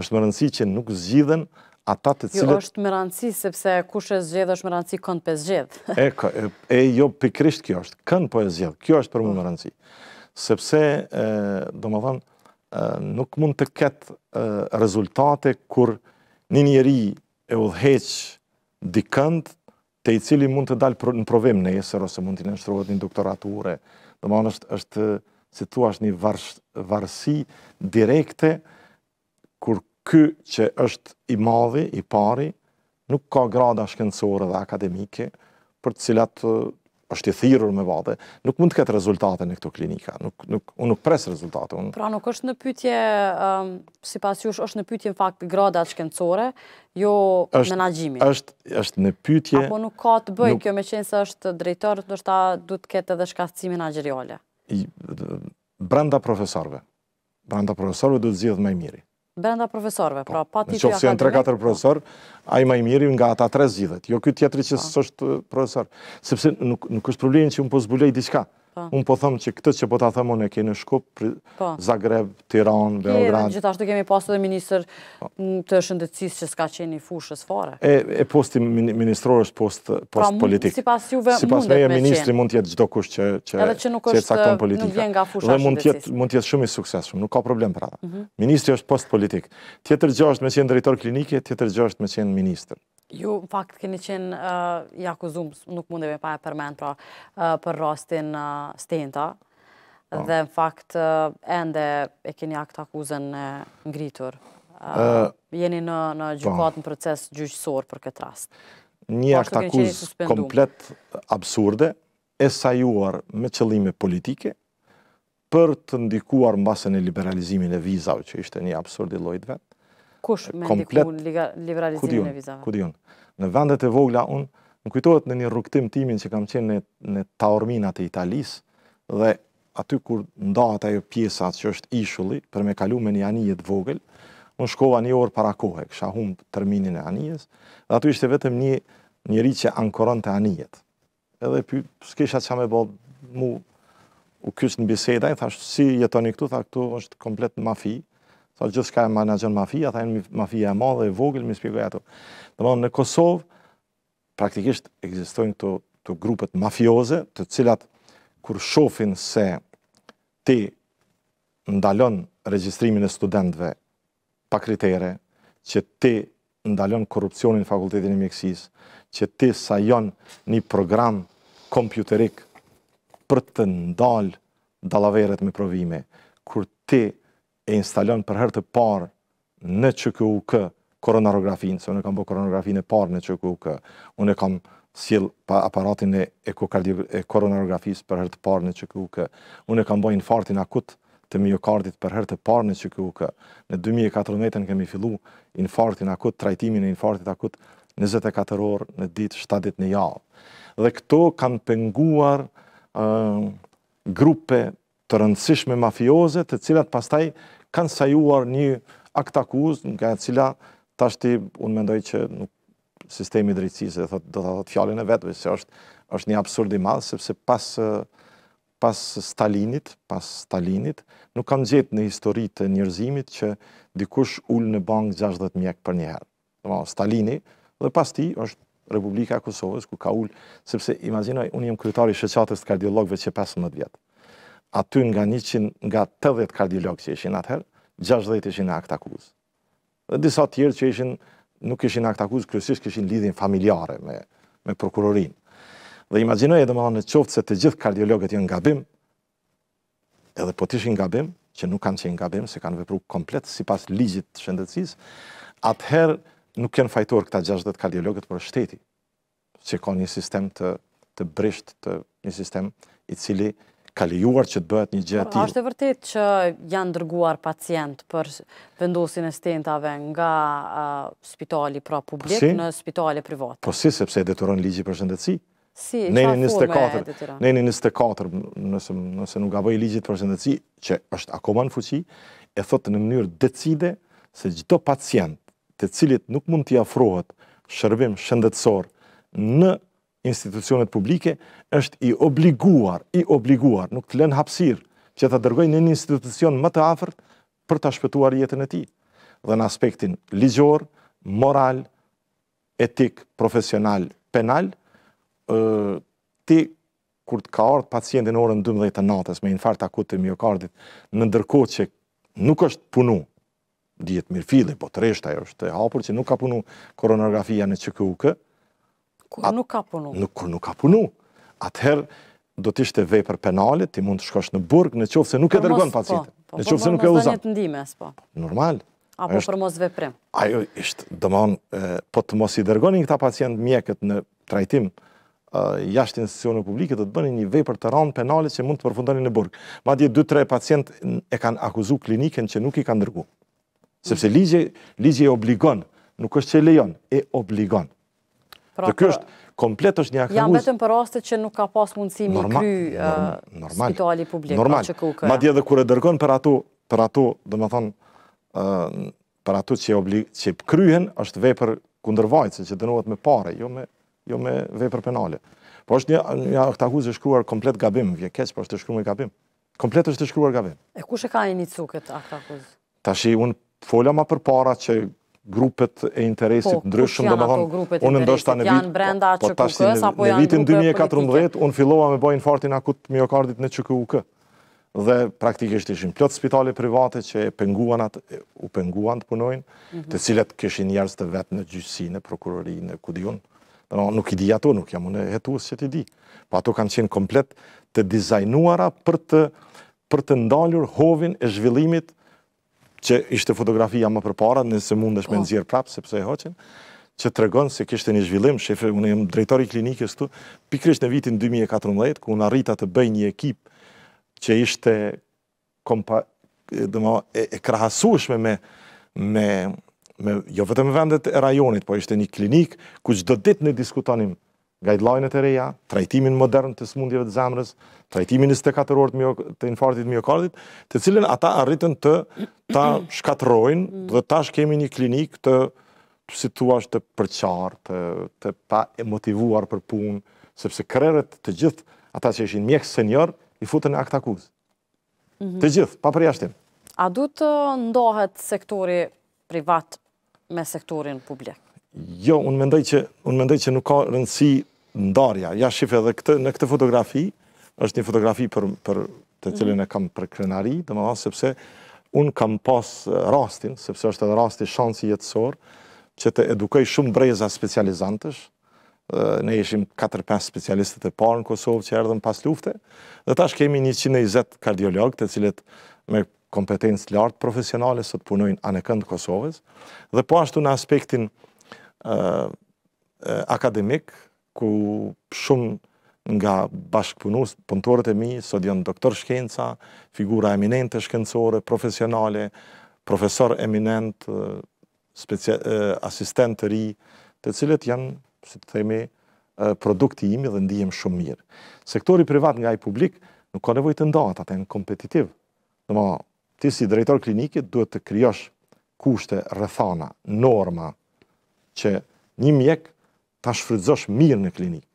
është më rëndësi që nuk zgjidhen ata të jo, cilët... Jo, është më rëndësi sepse kush e zgjedh është më rëndësi kënd për zgjedh. e, jo, pikrisht kjo është, kënd për po e zgjedh, kjo është për më më rëndësi. Sepse, do më thonë, nuk mund të ketë rezultate kur një njeri e udheq dikënd të i cili mund të dalë në provim në jesër ose mund të nështruhet një doktoraturë. Do më thonë është, është, si një direkte, kur ky që është i madhi, i pari, nuk ka grada shkencore dhe akademike për të cilat është i thirrur me vate, nuk mund të ketë rezultate në këto klinika. Nuk nuk unë nuk pres rezultate. Unë... Pra nuk është në pyetje, um, sipas jush është në pyetje në fakt grada shkencore, jo menaxhimi. Është është në pyetje. Apo nuk ka të bëjë kjo me qenë se është drejtor, ndoshta duhet të ketë edhe shkatësimin menaxheriale. Brenda profesorëve. Brenda profesorëve do të zgjidhet më i miri. Brenda profesorve, pra pa po, ti akademik. Në që si janë 3-4 po. profesor, a i ma i miri nga ata 3 zhjithet. Jo kjo tjetëri që po. së është eh, profesor. Sepse nuk është problemin që unë po zbulej diska. Po. Unë po thëmë që këtë që po të thëmë unë e ke në shkup, po. Zagreb, Tiran, Beograd. Në gjithashtu kemi pasu dhe minister po. të shëndecis që s'ka qeni fushës fare. E posti ministror është post pra politik. Pra, si pas juve mundet me qenë. Si pas meje ministri mund tjetë gjdo kush që e cakton politika. Edhe që nuk vjen nga fusha shëndëcis. Dhe mund tjetë shumë i shumë, nuk ka problem për adha. Mhm. Ministri është post politik. Tjetër gjë është me qenë drejtor klinike, tjetër gjë me qenë minister. Ju, në fakt, keni qenë eh, i nuk mundi me pa e përmen, pra, eh, për rastin eh, stenta, po. dhe, në fakt, ende e keni akt akuzën ngritur. Jeni në po. gjukat në proces gjyqësor për këtë rast. Një akt akuzë komplet absurde, e sajuar me qëllime politike, për të ndikuar në e liberalizimin e vizave, që ishte një absurdi lojtë vetë, kush me ndikun në liberalizimin e vizave? Kudion, Në vendet e vogla, unë më kujtojt në një rukëtim timin që kam qenë në, në taorminat e Italisë, dhe aty kur ndahat ajo pjesa që është ishulli, për me kalu me një anijet vogël, unë shkova një orë para kohë, kësha humë terminin e anijes, dhe aty ishte vetëm një njëri që ankoron të anijet. Edhe për s'kesha që me bëllë mu u kysh në biseda, i thashtë si jetoni këtu, thashtë këtu është komplet mafi, Tha gjithë shka e manajën mafia, tha e në mafia e madhe, e vogël, mi shpjegoj ato. Dhe në Kosovë, praktikisht, egzistojnë të grupët mafioze, të cilat, kur shofin se ti ndalon registrimin e studentve pa kritere, që ti ndalon korupcionin fakultetin e mjekësis, që ti sa një program kompjuterik për të ndalë dalaveret me provime, kur ti e instalon për herë të parë në QQUK koronarografin, se unë kam bërë koronarografin e parë në QQUK, unë e kam sill pa aparatin e ekokardio e koronarografis për herë të parë në QQUK. Unë e kam bërë infartin akut të miokardit për herë të parë në QQUK. Në 2014 kemi fillu infartin akut, trajtimin e infartit akut 24 orë në ditë, 7 ditë në javë. Dhe këto kanë penguar uh, grupe të rëndësishme mafioze të cilat pastaj kanë sajuar një akt akuz nga cila tashti unë mendoj që nuk sistemi i drejtësisë do të thotë thot fjalën e vetëve, se është është një absurd i madh sepse pas pas Stalinit, pas Stalinit nuk kam gjetë në histori të njerëzimit që dikush ul në bank 60 mjekë për një herë. Stalini dhe pas ti është Republika e Kosovës ku ka ul sepse imagjinoj unë jam kryetari i shoqatës të kardiologëve që 15 vjet aty nga 100, nga 80 kardiolog që ishin atëherë, 60 ishin në akt Dhe disa tjerë që ishin, nuk ishin akt akuz, kryesisht kishin lidhje familjare me, me prokurorin. Dhe imaginoj edhe ma në qoftë se të gjithë kardiologët janë gabim, edhe po të ishin gabim, që nuk kanë qenë gabim, se kanë vepru komplet si pas ligjit të atëherë nuk kënë fajtor këta 60 kardiologët për shteti, që kanë një sistem të, të brisht, të, një sistem i cili ka lejuar që të bëhet një gjë aty. Është e vërtet që janë dërguar pacient për vendosin e stentave nga spitali pra publik po në spitale private. Po si sepse e detyron ligji për shëndetësi? Si, ne në 24, ne në 24, nëse nëse nuk gaboj ligji për shëndetësi që është akoma në fuqi, e thotë në mënyrë decide se çdo pacient të cilit nuk mund t'i afrohet shërbim shëndetësor në institucionet publike është i obliguar, i obliguar, nuk të lënë hapsir që të dërgoj në një institucion më të afert për të shpëtuar jetën e ti. Dhe në aspektin ligjor, moral, etik, profesional, penal, ti kur të ka ardhë pacientin orën 12 të natës me infart akut të miokardit, në ndërko që nuk është punu, djetë mirë fili, po të reshta e është e hapur që nuk ka punu koronografia në QKUK, Kur nuk ka punu. Nuk, kur nuk ka punu. Atëherë, do të ishte vej për penalit, ti mund të shkosh në burg, në qofë se nuk e dërgon po, pacitë. Po, në po, qofë se nuk e uzan. Po, po, po, po, po, Apo është, për mos veprim? Ajo ishtë, dëmon, po të mos i dërgonin këta pacient mjekët në trajtim, e, jashtë institucionë publike, të të bëni një vej për të ronë penalit që mund të përfundoni në burg. Ma dje, 2-3 pacient e kanë akuzu kliniken që nuk i kanë dërgu. Sepse mm. ligje, e obligon, nuk është që e lejon, e obligon. Pra dhe kjo është komplet është një akëmuzë. Jam betëm për rastet që nuk ka pas mundësi në kry uh, spitali publik. Normal, ma dje dhe e dërgën për ato, për ato, dhe me thonë, uh, për ato që e kryhen, është vej për kundërvajtë, që dënohet me pare, jo me jo vej për penale. Po është një akëtë e shkruar komplet gabim, vje keqë, po është të shkruar me gabim. Komplet është të shkruar gabim. E ku shë ka i një cuket akëtë Ta shi unë folja ma për para që grupet e interesit po, ndryshëm, do më thonë, unë ndoshta në vitin brenda po, qkk apo janë në vitin 2014 unë fillova me bëj infartin akut miokardit në QKUK. Dhe praktikisht ishin plot spitale private që e penguan atë, u penguan të punojnë, mhm. të cilët kishin njerëz të vet në gjyqësi, në prokurori, në ku diun. Do nuk i di ato, nuk jam unë hetues që ti di. Po ato kanë qenë komplet të dizajnuara për të për të ndalur hovin e zhvillimit që ishte fotografia më përpara, nëse mund është me oh. nëzirë prapë, sepse e hoqin, që të regonë se kështë një zhvillim, shefe, unë jem drejtori klinikës tu, pikrish në vitin 2014, ku unë arrita të bëj një ekip që ishte kompa, dëmo, e, e krahasushme me, me, me, jo vetëm vendet e rajonit, po ishte një klinik ku qdo dit në diskutonim guideline-et e reja, trajtimin modern të smundjeve të zemrës, trajtimin 24 orë të, të infartit miokardit, të cilën ata arritën të ta shkatrojnë mm. dhe tash kemi një klinik të të situash të përqarë, të, të pa motivuar për punë, sepse kreret të gjithë ata që ishin mjek senior, i futën në akt Mm -hmm. Të gjithë, pa përja shtim. A du të ndohet sektori privat me sektorin publik? Jo, unë mendoj që, unë mendoj që nuk ka rëndësi ndarja. Ja shifë edhe këtë, në këtë fotografi, është një fotografi për, për të mhm. cilin e kam për krenari, dhe më dhe sepse unë kam pas rastin, sepse është edhe rasti shansi jetësor, që të edukoj shumë breza specializantësh, ne ishim 4-5 specialistët e parë në Kosovë që erdhëm pas lufte, dhe tash kemi 120 kardiologët të cilët me kompetencë lartë profesionale sot punojnë anëkënd Kosovës, dhe po ashtu në aspektin uh, akademik, ku shumë nga bashkëpunus, punëtorët e mi, sot janë doktor shkenca, figura eminente shkencore, profesionale, profesor eminent, asistent të ri, të cilët janë, si të themi, produkti imi dhe ndihem shumë mirë. Sektori privat nga i publik nuk ka nevoj të ndohet, atë e në kompetitiv. Dhe ma, ti si drejtor klinikit duhet të kryosh kushte, rëthana, norma, që një mjekë ta shfrytëzosh mirë në klinikë.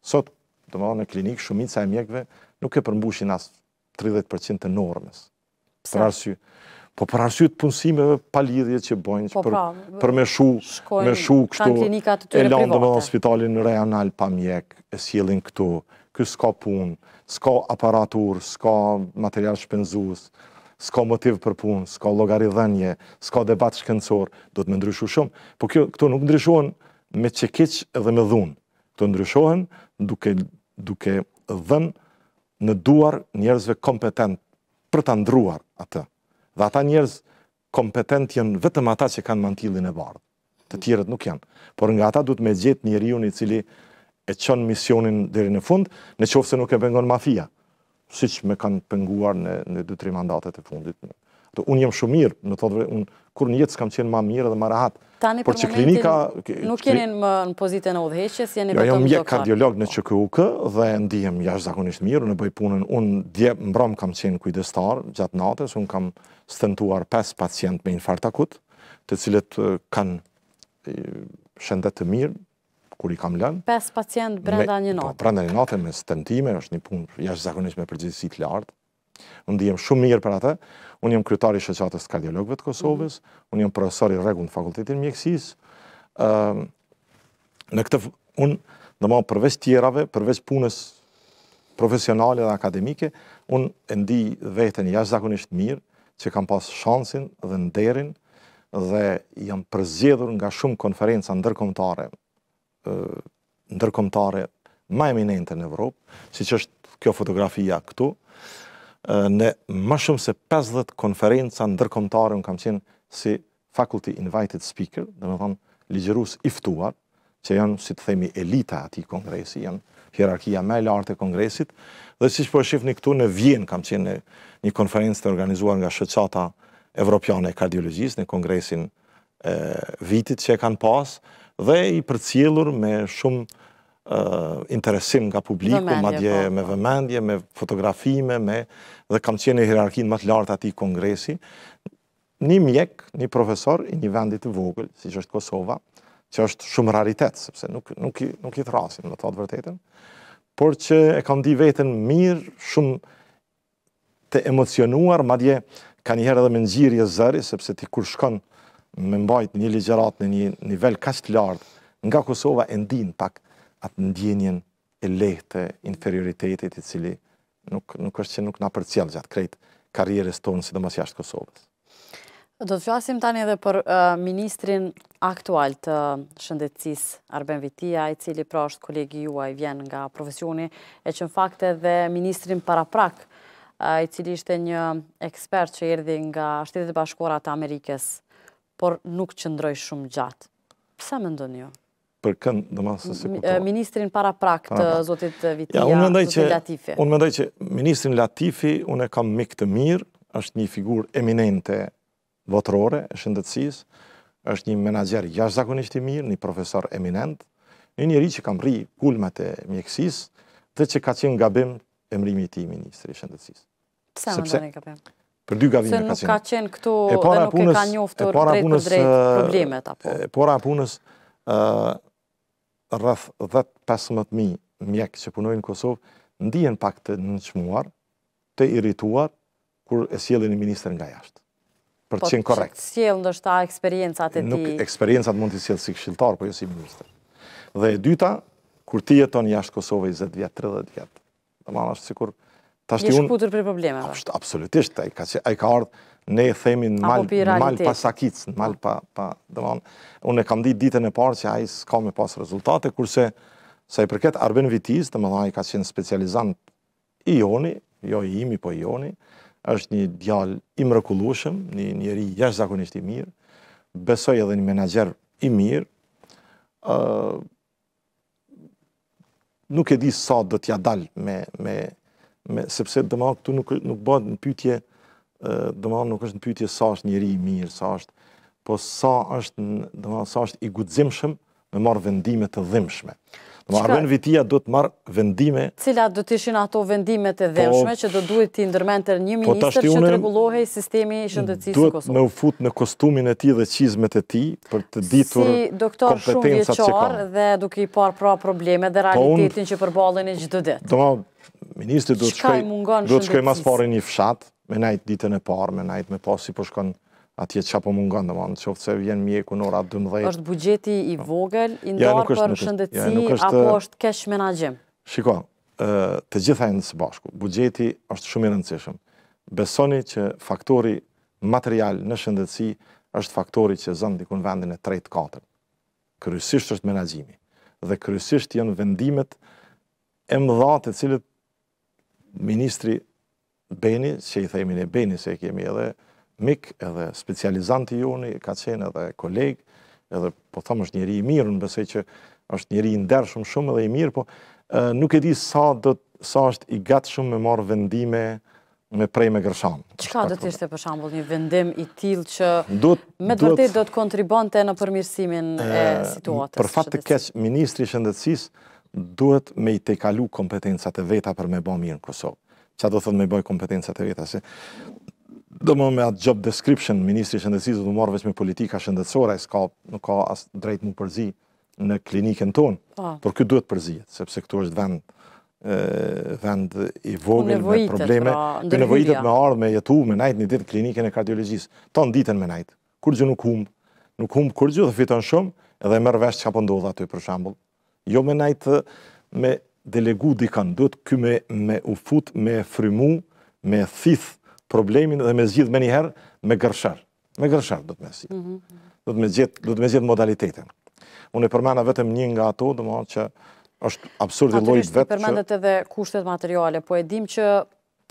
Sot, të më në klinik, shumica e mjekve nuk e përmbushin asë 30% të normës. Për arsye, po për të punësimeve pa lidhje që bojnë, po, për, pra, për me shu, shkojnë, me shu kështu, e landë do hospitalin në spitalin rejonal pa mjek, e sielin këtu, kës s'ka punë, s'ka aparatur, s'ka material shpenzus, s'ka motiv për punë, s'ka logarithënje, s'ka debat shkencor, do të me ndryshu shumë, po kjo, këto nuk ndryshuan me çekiç dhe me dhunë të ndryshohen duke duke dhën në duar njerëzve kompetent për ta ndruar atë. Dhe ata njerëz kompetent janë vetëm ata që kanë mantillin e bardhë. Të tjerët nuk janë. Por nga ata duhet me gjetë njeriu i cili e çon misionin deri në fund, nëse nuk e pengon mafia, siç më kanë penguar në në dy tre mandatet e fundit. Dhe unë jem shumë mirë, në thotë un unë kur në jetë s'kam qenë ma mirë dhe ma rahat. Tani për momentin nuk jeni më në pozitën e udhëheqjes, jeni vetëm doktor. Jo, jam mjek kardiolog në QKUK dhe ndihem jashtëzakonisht zakonisht mirë, në bëj punën, unë dje mbrëm kam qenë kujdestar gjatë natës, unë kam stentuar 5 pacient me infart akut, të cilët kanë shëndet të mirë, kur i kam lënë. 5 pacient brenda një po, natë. Brenda një natë, me stentime, është një punë jashtëzakonisht me me të lartë, Unë ndihem shumë mirë për atë. Unë jam kryetari i Shoqatës së Kardiologëve të Kosovës, mhm. unë jam profesor i rregull në Fakultetin e Mjekësisë. Ëm Në këtë unë domosdoshmë përveç tjerave, përves punës profesionale dhe akademike, unë e ndi veten jashtëzakonisht mirë që kam pas shansin dhe nderin dhe jam përzjedhur nga shumë konferenca ndërkomtare ndërkomtare ma eminente në Evropë, si që është kjo fotografia këtu, në më shumë se 50 konferenca ndërkomtare, unë kam qenë si faculty invited speaker, dhe më thonë, ligjerus iftuar, që janë, si të themi, elita ati kongresi, janë hierarkia me lartë e kongresit, dhe si që po e shifë një këtu në Vienë kam qenë në një konferencë të organizuar nga Shëqata Evropiane e Kardiologjisë, në kongresin e, vitit që e kanë pas, dhe i përcjelur me shumë interesim nga publiku, madje po, me po. vëmendje, me fotografime, dhe kam qenë e hierarkin më të lartë ati kongresi, një mjek, një profesor i një vendit të vogël, si që është Kosova, që është shumë raritet, sepse nuk i thrasin, më të atë vërtetën, por që e kam di vetën mirë, shumë të emocionuar, madje ka njëherë edhe me e zëri, sepse ti kur shkon me mbajt një ligjerat në një nivel kasht lartë, nga Kosova e ndin pak të atë ndjenjen e lehtë të inferioritetit i cili nuk nuk është se nuk na përcjell gjatë këtij karrierës tonë sidomos jashtë Kosovës. Do të flasim tani edhe për uh, ministrin aktual të shëndetësisë Arben Vitia, i cili pra është kolegi juaj vjen nga profesioni e që në fakt edhe ministrin paraprak i cili ishte një ekspert që erdi nga shtetit e bashkuarat Amerikës, por nuk qëndroj shumë gjatë. më ndonë ndonjo? për kënd, dhe ma se se Ministrin para prak të zotit vitia, zotit Latifi. Unë mendoj që ministrin Latifi, unë e kam mik të mirë, është një figur eminente votrore, shëndëtsis, është një menager jashtë zakonisht i mirë, një profesor eminent, një njëri që kam ri kulmet e mjekësis, dhe që ka qenë gabim e mrimi ti, ministri shëndëtsis. Pse më ndonë e gabim? Për dy gavime ka qenë. Se nuk ka qenë këtu dhe nuk e ka njoftur drejt për drejt problemet, apo? E para punës, rrëth dhe të mi mjekë që punojnë në Kosovë, ndijen pak të nëqmuar, të irituar, kur e sjelin i minister nga jashtë. Për po, qenë korekt. Po që të sjel në ta eksperiencat e ti? Nuk eksperiencat mund të sjelë si këshiltar, po jo si minister. Dhe e dyta, kur ti jeton jashtë Kosovë i 10 vjetë, 30 vjetë, dhe ma është ashtë si kur... Një shkutur për probleme, dhe? Absolutisht, a i ka ardhë ne e themi në mal, mal pa në mal pa, pa dëmon. Unë e kam ditë ditën e parë që a i s'ka me pas rezultate, kurse sa i përket Arben Vitis, dhe më dha i ka qenë specializant i joni, jo i imi, po i joni, është një djallë i mrekullueshëm, një njeri jashtëzakonisht i mirë. Besoj edhe një menaxher i mirë. ë nuk e di sa do t'ja dal me me me sepse domethënë këtu nuk nuk bëhet një pyetje domthon nuk është në pyetje sa është njëri i mirë, sa është, po sa është, domthon sa është i guximshëm me marr vendime të dhimbshme. Do të thonë vitia do të marr vendime. Cilat do të ishin ato vendime të dhëshme po, që do duhet të ndërmendë një ministër po që të rregullohej sistemi i shëndetësisë së Kosovës. Duhet me u fut në kostumin e tij dhe çizmet e tij për të ditur si doktor shumë vjeçor dhe duke i parë pra probleme dhe po, realitetin po, un, që përballen çdo ditë. Do të thonë ministri do të shkojë do të shkojë më pas në një fshat, me najtë ditën e parë, me najtë me pasë si përshkon po atje që apo mungon dhe manë, qoftë se vjen mjeku në 12. është bugjeti i vogël, i ndarë për shëndetësi, apo është kesh menagjim? Shiko, të gjitha e nësë bashku, bugjeti është shumë i rëndësishëm. Besoni që faktori material në shëndetësi është faktori që zënë dikun vendin e 3-4. Kërësisht është menagjimi. Dhe kërësisht jenë vendimet e mëdha të cilët ministri Beni, që i themin e Beni, se i kemi edhe mik, edhe specializanti joni, ka qenë edhe kolegë, edhe po thamë është njëri i mirë, në bëse që është njëri i ndërë shumë shumë edhe i mirë, po nuk e di sa është i gatë shumë me marë vendime me prej me gërshanë. Qëka do të ishte për shambull një vendim i tilë që me të vërtit do të kontribante në përmirësimin e situatës? Për fatë të keqë, Ministri Shëndëtsis duhet me i tekalu kompetencat e veta për me ba mirë në Kosovë që do thëtë me i bojë kompetencët e vjeta. Do më me atë job description, Ministri Shëndetsi do të marrë veç me politika shëndetsoraj, s'ka nuk ka asë drejtë më përzi në klinikën tonë, po. por këtë duhet përzi, sepse këtu është vend vend i vogën me probleme, për nevojitet me ardhë me jetu, me najtë një ditë klinikën e kardiologisë, ta në ditën me najtë, kur gjë nuk humbë, nuk humbë kur gjë dhe fitën shumë, edhe e mërë që ka pëndodhë po aty, për shambullë, jo me najtë, delegu di duhet dhëtë me, me ufut, me frymu, me thith problemin dhe me zgjidh me njëherë me gërshar. Me gërshar do të me si. dhëtë mhm. Do të me gjithë, do të modalitetin. Unë e përmena vetëm një nga ato, dhe më që është absurd i lojt vetë. që... i përmendet edhe kushtet materiale, po e dim që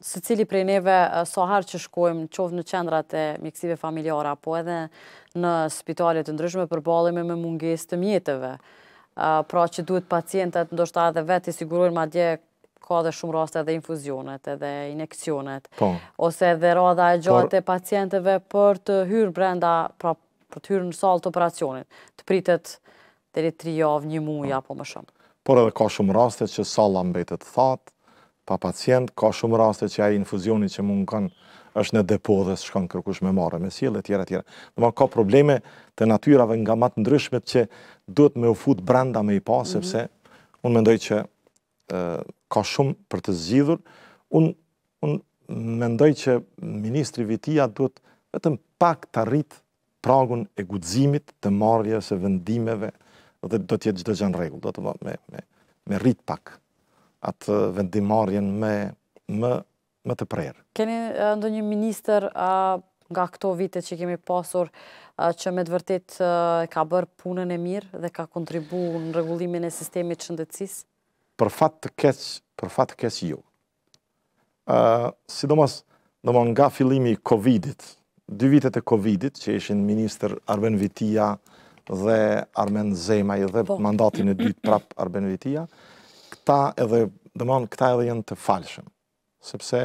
se cili prej neve sohar që shkojmë qovë në qendrat e mjekësive familjara, po edhe në spitalet të ndryshme përbalime me munges të mjetëve pra që duhet pacientet, ndoshta edhe vetë i sigurojnë ma dje ka dhe shumë raste edhe infuzionet edhe injekcionet, po. ose edhe radha e gjatë e pacienteve për të hyrë brenda, pra për të hyrë në salë të operacionit, të pritet dhe tri javë, një muja, po më shumë. Por edhe ka shumë raste që salë ambetet thatë, pa pacient, ka shumë raste që ai infuzioni që mund kanë është në depo dhe s'kan kërkush me marrë me sjellë etj etj. Do të thotë ka probleme të natyrave nga më të ndryshmet që duhet më u fut brenda më i pas mhm. sepse unë mendoj që ë ka shumë për të zgjidhur. Unë un mendoj që ministri Vitia duhet vetëm pak të arrit pragun e guximit të marrjes së vendimeve dhe do të jetë çdo gjë në rregull, do të thotë me me me rrit pak atë vendimarjen me më më të prerë. Keni ndonjë minister nga këto vite që kemi pasur që me të vërtet ka bërë punën e mirë dhe ka kontribuar në rregullimin e sistemit të shëndetësisë? Për fat të keq, për fat të keq ju. Jo. Ë, sidomos domon nga fillimi i Covidit, dy vitet e Covidit që ishin ministër Arben Vitia dhe Armen Zemaj dhe po. mandatin e dytë prap Arben Vitia, këta edhe, dëmonë, këta edhe jenë të falshëm, sepse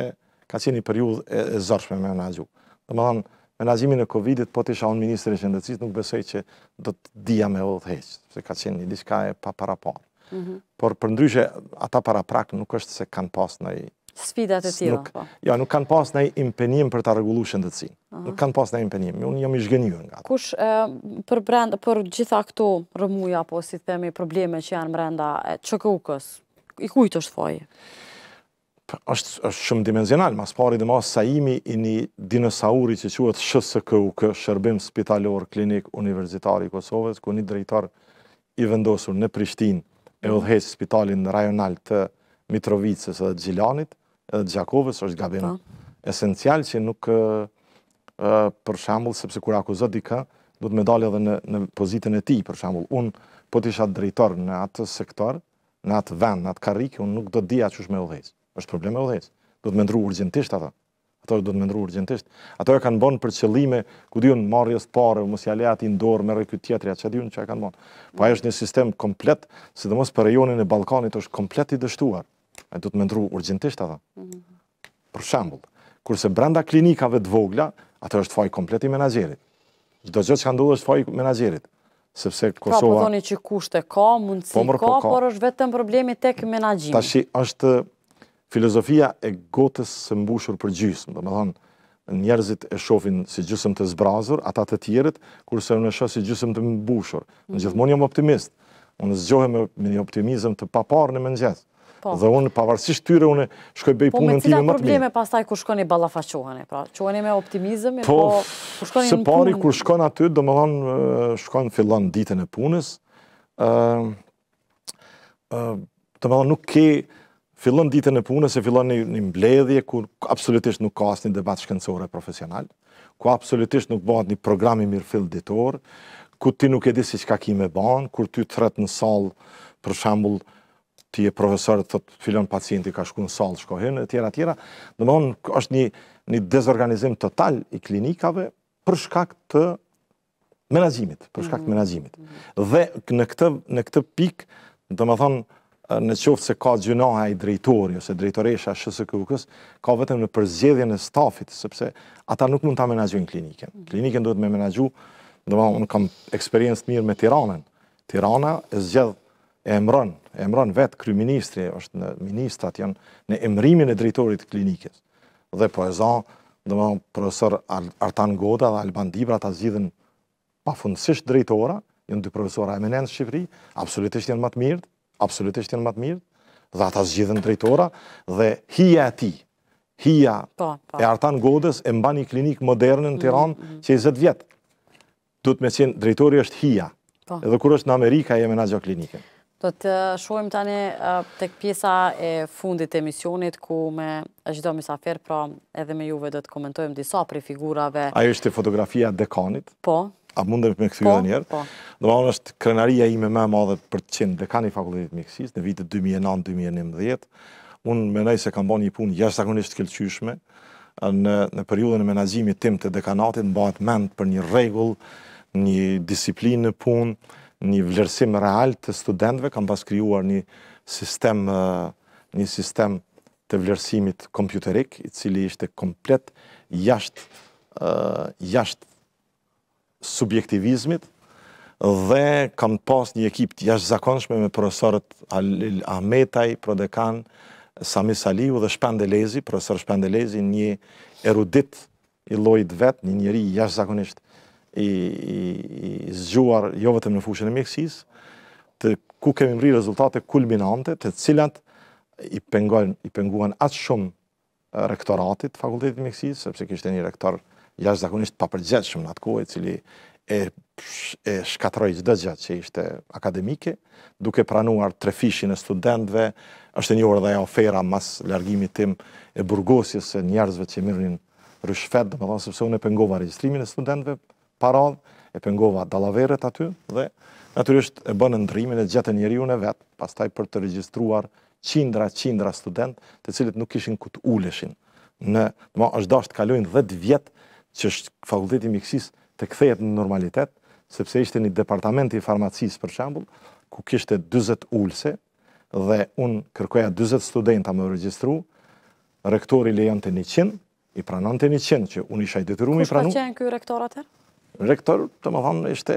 ka qenë një periud e, e zërshme me nga gjuhë. Dëmonë, me nazimin e Covidit, po të isha unë Ministrë e Shëndecis, nuk besoj që do të dhja me odhë heqë, sepse ka qenë një diska e pa para parë. Mhm. Por për ndryshe, ata para nuk është se kanë pas në i... Sfidat e tjo, po. Jo, nuk kanë pas në i impenim për të regullu shëndecin. Nuk kanë pas në i impenim, unë jam i shgënjur nga ta. Kush, për, për gjitha këto rëmuja, po si themi probleme që janë brenda e i kujtë është fajë? Pra, është shumë dimenzional, mas pari dhe mas saimi i një dinosauri që quatë SHSKUK, Shërbim Spitalor Klinik Universitari Kosovës, ku një drejtar i vendosur në Prishtin e odhejtë spitalin rajonal të Mitrovicës edhe Gjilanit, edhe Gjakovës është gabim po. esencial që nuk për shambull, sepse kur akuzat dika, du të me dalë edhe në pozitën e ti, për shambull, unë po të isha drejtar në atë sektor, në atë vend, në atë karrike, unë nuk do të dia çush me udhëheqës. Është problem e udhëheqës. Do të më ndru urgjentisht ata. Ato do të më ndru urgjentisht. Ato e kanë bën për qëllime, ku diun marrjes parë, mos ia le atin dorë me rreth këtyre teatrit, çka diun çka kanë bën. Po ai është një sistem komplet, sidomos për rajonin e Ballkanit është komplet i dështuar. Ai do të më ndru urgjentisht ata. Për shembull, kurse brenda klinikave të vogla, atë është faj komplet i menaxherit. Çdo gjë që ka ndodhur është faj menaxherit sepse po Kosova... Ka përtoni që kushte ka, mundësi po, po ka, por është vetëm problemi tek këmë menagjimi. Ta shi, është filozofia e gotës së mbushur për gjysëm, dhe më thonë, njerëzit e shofin si gjysëm të zbrazur, ata të tjerit, kurse në shofin si gjysëm të mbushur. Në mhm. gjithmonë jam optimist, unë zgjohem me një optimizm të papar në mëngjesë, Po. Dhe unë, pavarësisht tyre, unë shkoj bej po, punën time më të mirë. Po, me cita probleme pastaj kur shkoni i pra, qoheni me optimizëm, po, po, kur shkon i në punë. Kur shkon aty, do më thonë, shkon fillon ditën e punës, do më thonë, nuk ke fillon ditën e punës, se fillon një mbledhje, ku absolutisht nuk ka asë një debat shkëndësore profesional, ku absolutisht nuk bëhat një program i mirë fill ditorë, ku ti nuk e di si qka ki me banë, kur ti të tretë në salë, për shambullë, ti je profesor të të filon pacienti ka shku në salë, shko hënë, e tjera, tjera. Në më është një një dezorganizim total i klinikave për shkak të menazimit, për shkak të mhm. menazimit. Mhm. Dhe në këtë pik, dhe më thonë, në qoftë se ka gjënoha i drejtori, ose drejtoresha shësë këvukës, ka vetëm në përzjedhje në stafit, sëpse ata nuk mund të amenazhu në kliniken. Mhm. Kliniken duhet me menazhu, dhe më unë kam eksperiencët mirë me tiranën. Tirana e zgjedh, e emran vet kryeministri është në ministrat janë në emrimin e drejtorit të klinikës. Dhe po e za, domthonë profesor Artan Goda dhe Alban Dibra ta zgjidhin pafundësisht drejtora, janë dy profesorë eminent shqiptarë, absolutisht janë më të mirë, absolutisht janë më të mirë dhe ata zgjidhin drejtora dhe hija e tij. Hija po, po. e Artan Godës e mban një klinikë moderne në mm, Tiranë mm -hmm. që i 20 vjet. Duhet me qenë drejtori është hija. Po. Edhe kur është në Amerikë jemi e menaxhon klinikën. Do të shohim tani tek pjesa e fundit e emisionit ku me çdo mysafir pra edhe me juve do të komentojmë disa prej figurave. Ajo është fotografia dekanit? Po. A mundem me këtë dhe njëherë? Po. po. Domethënë është krenaria ime më e madhe për të qenë dekan i Fakultetit të Mjekësisë në vitet 2009-2011. Unë mendoj se kam ba një punë jashtëzakonisht të këlqyeshme në në periudhën e menaxhimit tim të dekanatit mbahet mend për një rregull, një disiplinë në punë, një vlerësim real të studentve, kam pas kryuar një sistem, një sistem të vlerësimit kompjuterik, i cili ishte komplet jashtë jasht subjektivizmit, dhe kam pas një ekip të jashtë zakonshme me profesorët Alil Ahmetaj, prodekan, Sami Saliu dhe Shpende profesor Shpende një erudit i lojt vetë, një njëri jashtë zakonisht i, zgjuar jo vetëm në fushën e mjekësisë, të ku kemi mri rezultate kulminante, të cilat i pengon i penguan atë shumë rektoratit të Fakultetit të Mjekësisë, sepse kishte një rektor jashtëzakonisht papërgjegjshëm në atë kohë, i cili e e shkatroi çdo gjë që ishte akademike, duke pranuar trefishin e studentëve, është e njohur edhe ajo ofera mas largimit tim e Burgosjes së njerëzve që merrnin rrëshfet, domethënë sepse unë pengova regjistrimin e studentëve, paradh, e pengova dallaverët aty dhe natyrisht e bënë ndrimin e gjatë unë e vet, pastaj për të regjistruar qindra qindra student, të cilët nuk kishin ku të uleshin. Në, do të është dashur të kalojnë 10 vjet që është fakulteti i mjekësisë të kthehet në normalitet, sepse ishte në departamentin e farmacisë për shambull, ku kishte 40 ulse dhe un kërkoja 40 studenta më regjistru, rektori lejonte 100 i pranonte 100 që unë isha i detyruar mi pranu. Ku ishte kë rektor atë? rektor, të më thonë, ishte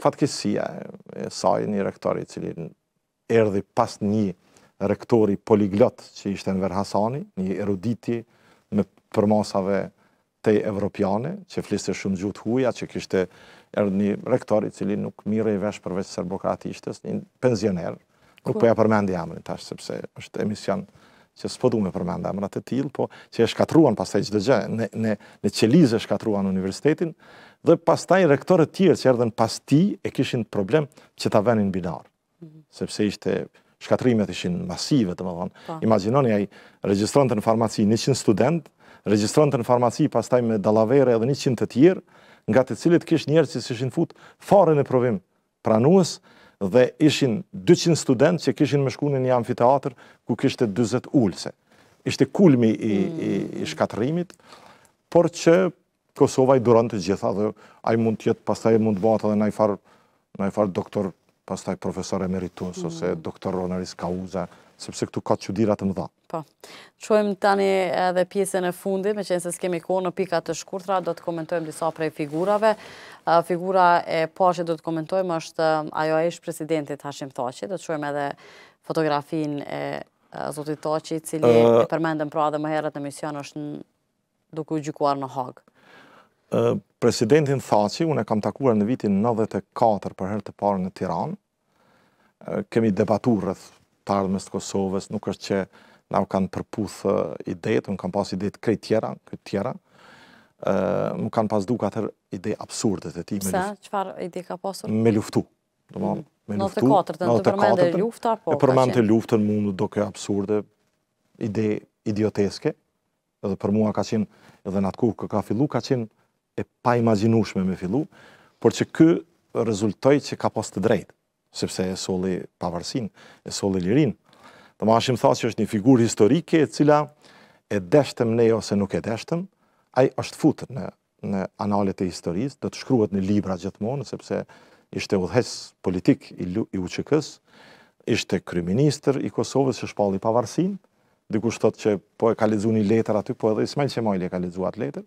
fatkesia e saj një rektori cili erdi pas një rektori poliglot që ishte në Verhasani, një eruditi me përmasave të evropiane, që fliste shumë gjutë huja, që kështë erdi një rektori cili nuk mire i vesh përveç serbokratishtës, një penzioner, nuk përja po përmendi amërin tash, sepse është emision që s'po du me përmendi amërat e tilë, po që e shkatruan pas të gjithë dhe gjë, në qelizë e shkatruan universitetin, dhe pastaj rektorët tjerë që erdhen pas ti e kishin problem që ta venin binar. Mhm. Sepse ishte, shkatrimet ishin masive, të më thonë. Po. Imaginoni, ai registrante në farmaci 100 student, registrante në farmaci pastaj me dalavere edhe 100 të tjerë, nga të cilit kish njerë që ishin fut fare në provim pranuës, dhe ishin 200 student që kishin me shku në një amfiteatr ku kishte 20 ulse. Ishte kulmi i, i mm. shkatrimit, por që Kosova i duron të gjitha dhe ai mund të jetë pastaj mund të bëhet edhe në i farë në ai far doktor pastaj profesor emeritus mm. ose doktor honoris causa sepse këtu ka çuditëra të mëdha. Po. qojmë tani edhe pjesën e fundit, me qenë s'kemi kohë në pika të shkurtra, do të komentojmë disa prej figurave. Figura e parë që do të komentojmë është ajo e ish presidentit Hashim Thaçi. Do të qojmë edhe fotografinë e zotit Thaçi, i cili uh, e përmendëm pra dhe më herët në mision është duke u gjykuar në Hagë presidentin Thaci, unë e kam takuar në vitin 94 për herë të parë në Tiranë. Kemi debatuar rreth të ardhmës së Kosovës, nuk është që na kanë përputh ide, un kam pas ide të tjera, krejt tjera. era. kanë pas dukur atë ide absurde e ti. me. Sa çfarë ide ka pasur? Me luftu. Do të mm. me luftu. Në 94 të përmendë lufta apo? Po përmend të luftën mund të dukë absurde ide idioteske, edhe për mua ka qenë edhe në atë kohë ka fillu ka qenë e pa imaginushme me fillu, por që kë rezultoj që ka pas të drejtë, sepse e soli pavarsin, e soli lirin. Të ma ashim tha që është një figur historike e cila e deshtem ne ose nuk e deshtem, a i është futër në, në analet e historisë, do të shkruat në libra gjithmonë, sepse ishte udhes politik i, uqëkës, ishte kryministër i Kosovës që shpalli pavarsin, dikush thot që po e ka lexuar një letër aty, po edhe Ismail Qemali e ka lexuar atë letër.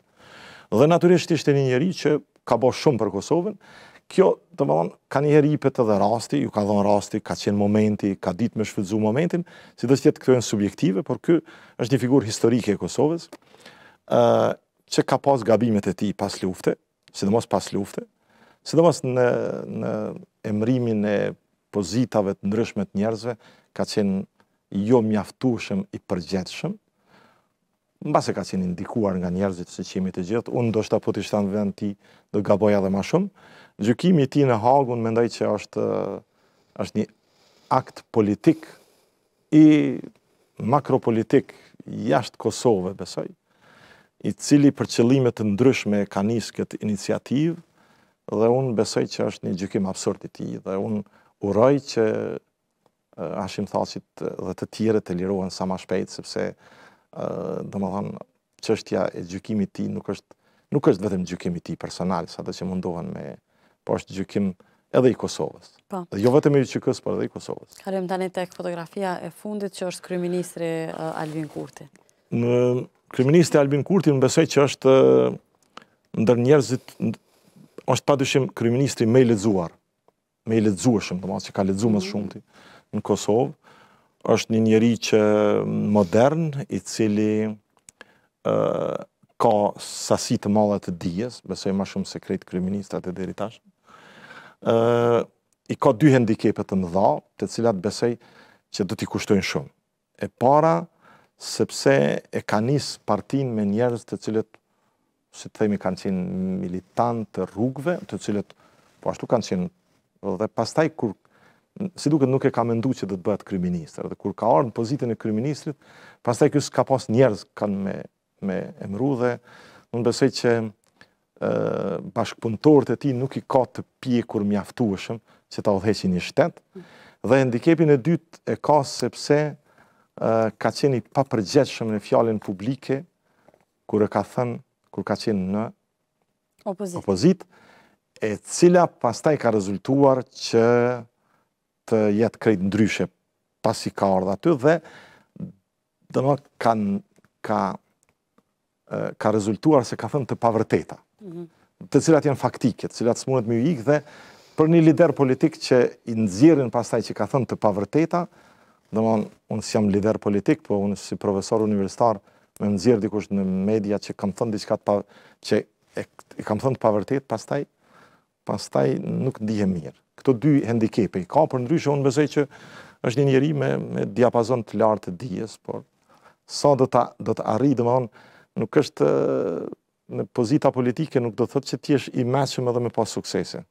Dhe naturisht ishte një njeri që ka bo shumë për Kosovën, kjo të më thonë, ka një ripet edhe rasti, ju ka dhonë rasti, ka qenë momenti, ka ditë me shfëtzu momentin, si dhe qëtë këtë e në subjektive, por kjo është një figur historike e Kosovës, që ka pas gabimet e ti pas lufte, sidomos pas lufte, sidomos në, në emrimin e pozitave të ndryshmet njerëzve, ka qenë jo mjaftushëm i përgjethshëm, në base ka qenë indikuar nga njerëzit se qemi të gjithë, unë do shta putisht po të vend ti dhe gaboja dhe ma shumë. Gjukimi ti në hagun mendoj që është, është një akt politik i makropolitik jashtë Kosove, besoj, i cili për qëllimet të ndryshme ka njësë këtë iniciativ dhe unë besoj që është një gjukim absurd i ti, dhe unë uroj që eh, ashim thasit dhe të tjere të lirohen sa ma shpejt, sepse do më thonë, qështja e gjykimi ti nuk është, nuk është vetëm gjykimi ti personal, sa të që mundohen me, po është gjykim edhe i Kosovës. Po. Dhe jo vetëm i qykës, por edhe i Kosovës. Karim tani tek fotografia e fundit që është kryministri Albin Kurti. Në kryministri Albin Kurti më besoj që është ndër njerëzit është pa dushim kryministri me i ledzuar, me i ledzuar shumë, të që ka ledzu mësë mhm. shumëti në Kosovë, është një njeri që modern, i cili ka sasi të malë të dijes, besoj ma shumë sekret kriministat e deri tashë, i ka dy hendikepet të mëdha, të cilat besoj që do t'i kushtojnë shumë. E para, sepse e ka nisë partin me njerës të cilët, si të themi, kanë qenë militant të rrugve, të cilët, po ashtu kanë qenë, dhe pastaj kur si duket nuk e ka menduar që do të bëhet kryeminist, Dhe kur ka ardhur në pozitën e kryeministrit, pastaj ky ka pas njerëz kanë me me emru dhe unë besoj që ë bashkpunëtorët e tij nuk i ka të pjekur mjaftueshëm që ta udhëheqin një shtet. Dhe ndikepin e dytë e ka sepse ë ka qenë i papërgjegjshëm në fjalën publike kur e ka thënë kur ka qenë në opozit. opozit e cila pastaj ka rezultuar që të jetë krejt ndryshe pasi ka ardhë aty dhe dëmë kanë ka, ka rezultuar se ka thënë të pavërteta, mhm. të cilat janë faktike, të cilat s'munet më ikë dhe për një lider politik që i nëzirin pas taj që ka thënë të pavërteta, dhe më unë si jam lider politik, po unë si profesor universitar me nëzirë dikush në media që kam thënë diçka të që i kam thënë të pavërtet, pas taj, pas taj nuk dihe mirë këto dy hendikepe ka, për ndryshë unë besoj që është një njeri me, me diapazon të lartë të dijes, por sa do të, do të arri, dhe më onë, nuk është në pozita politike, nuk do të thëtë që ti është i meshëm edhe me pas suksesin.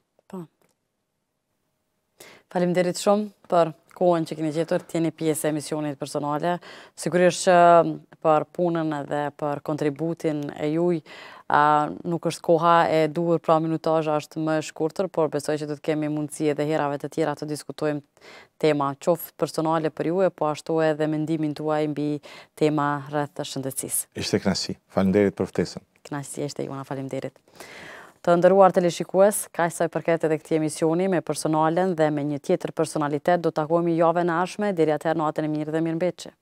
Faleminderit shumë për kohën që keni gjetur të jeni pjesë e emisionit personale. Sigurisht që mm, për punën dhe për kontributin e juaj nuk është koha e duhur, pra minutazha është më e shkurtër, por besoj që do të kemi mundësi edhe herave të tjera të diskutojmë tema qoftë personale për e po ashtu edhe mendimin tuaj mbi tema rreth shëndetësisë. Ishte kënaqësi. Faleminderit për ftesën. Knasi, ishte na faleminderit. Të ndëruar të lishikues, ka i saj përket e dhe këti emisioni me personalen dhe me një tjetër personalitet do të takuemi jove në ashme, atë të në atën e mirë dhe mirë në beqë.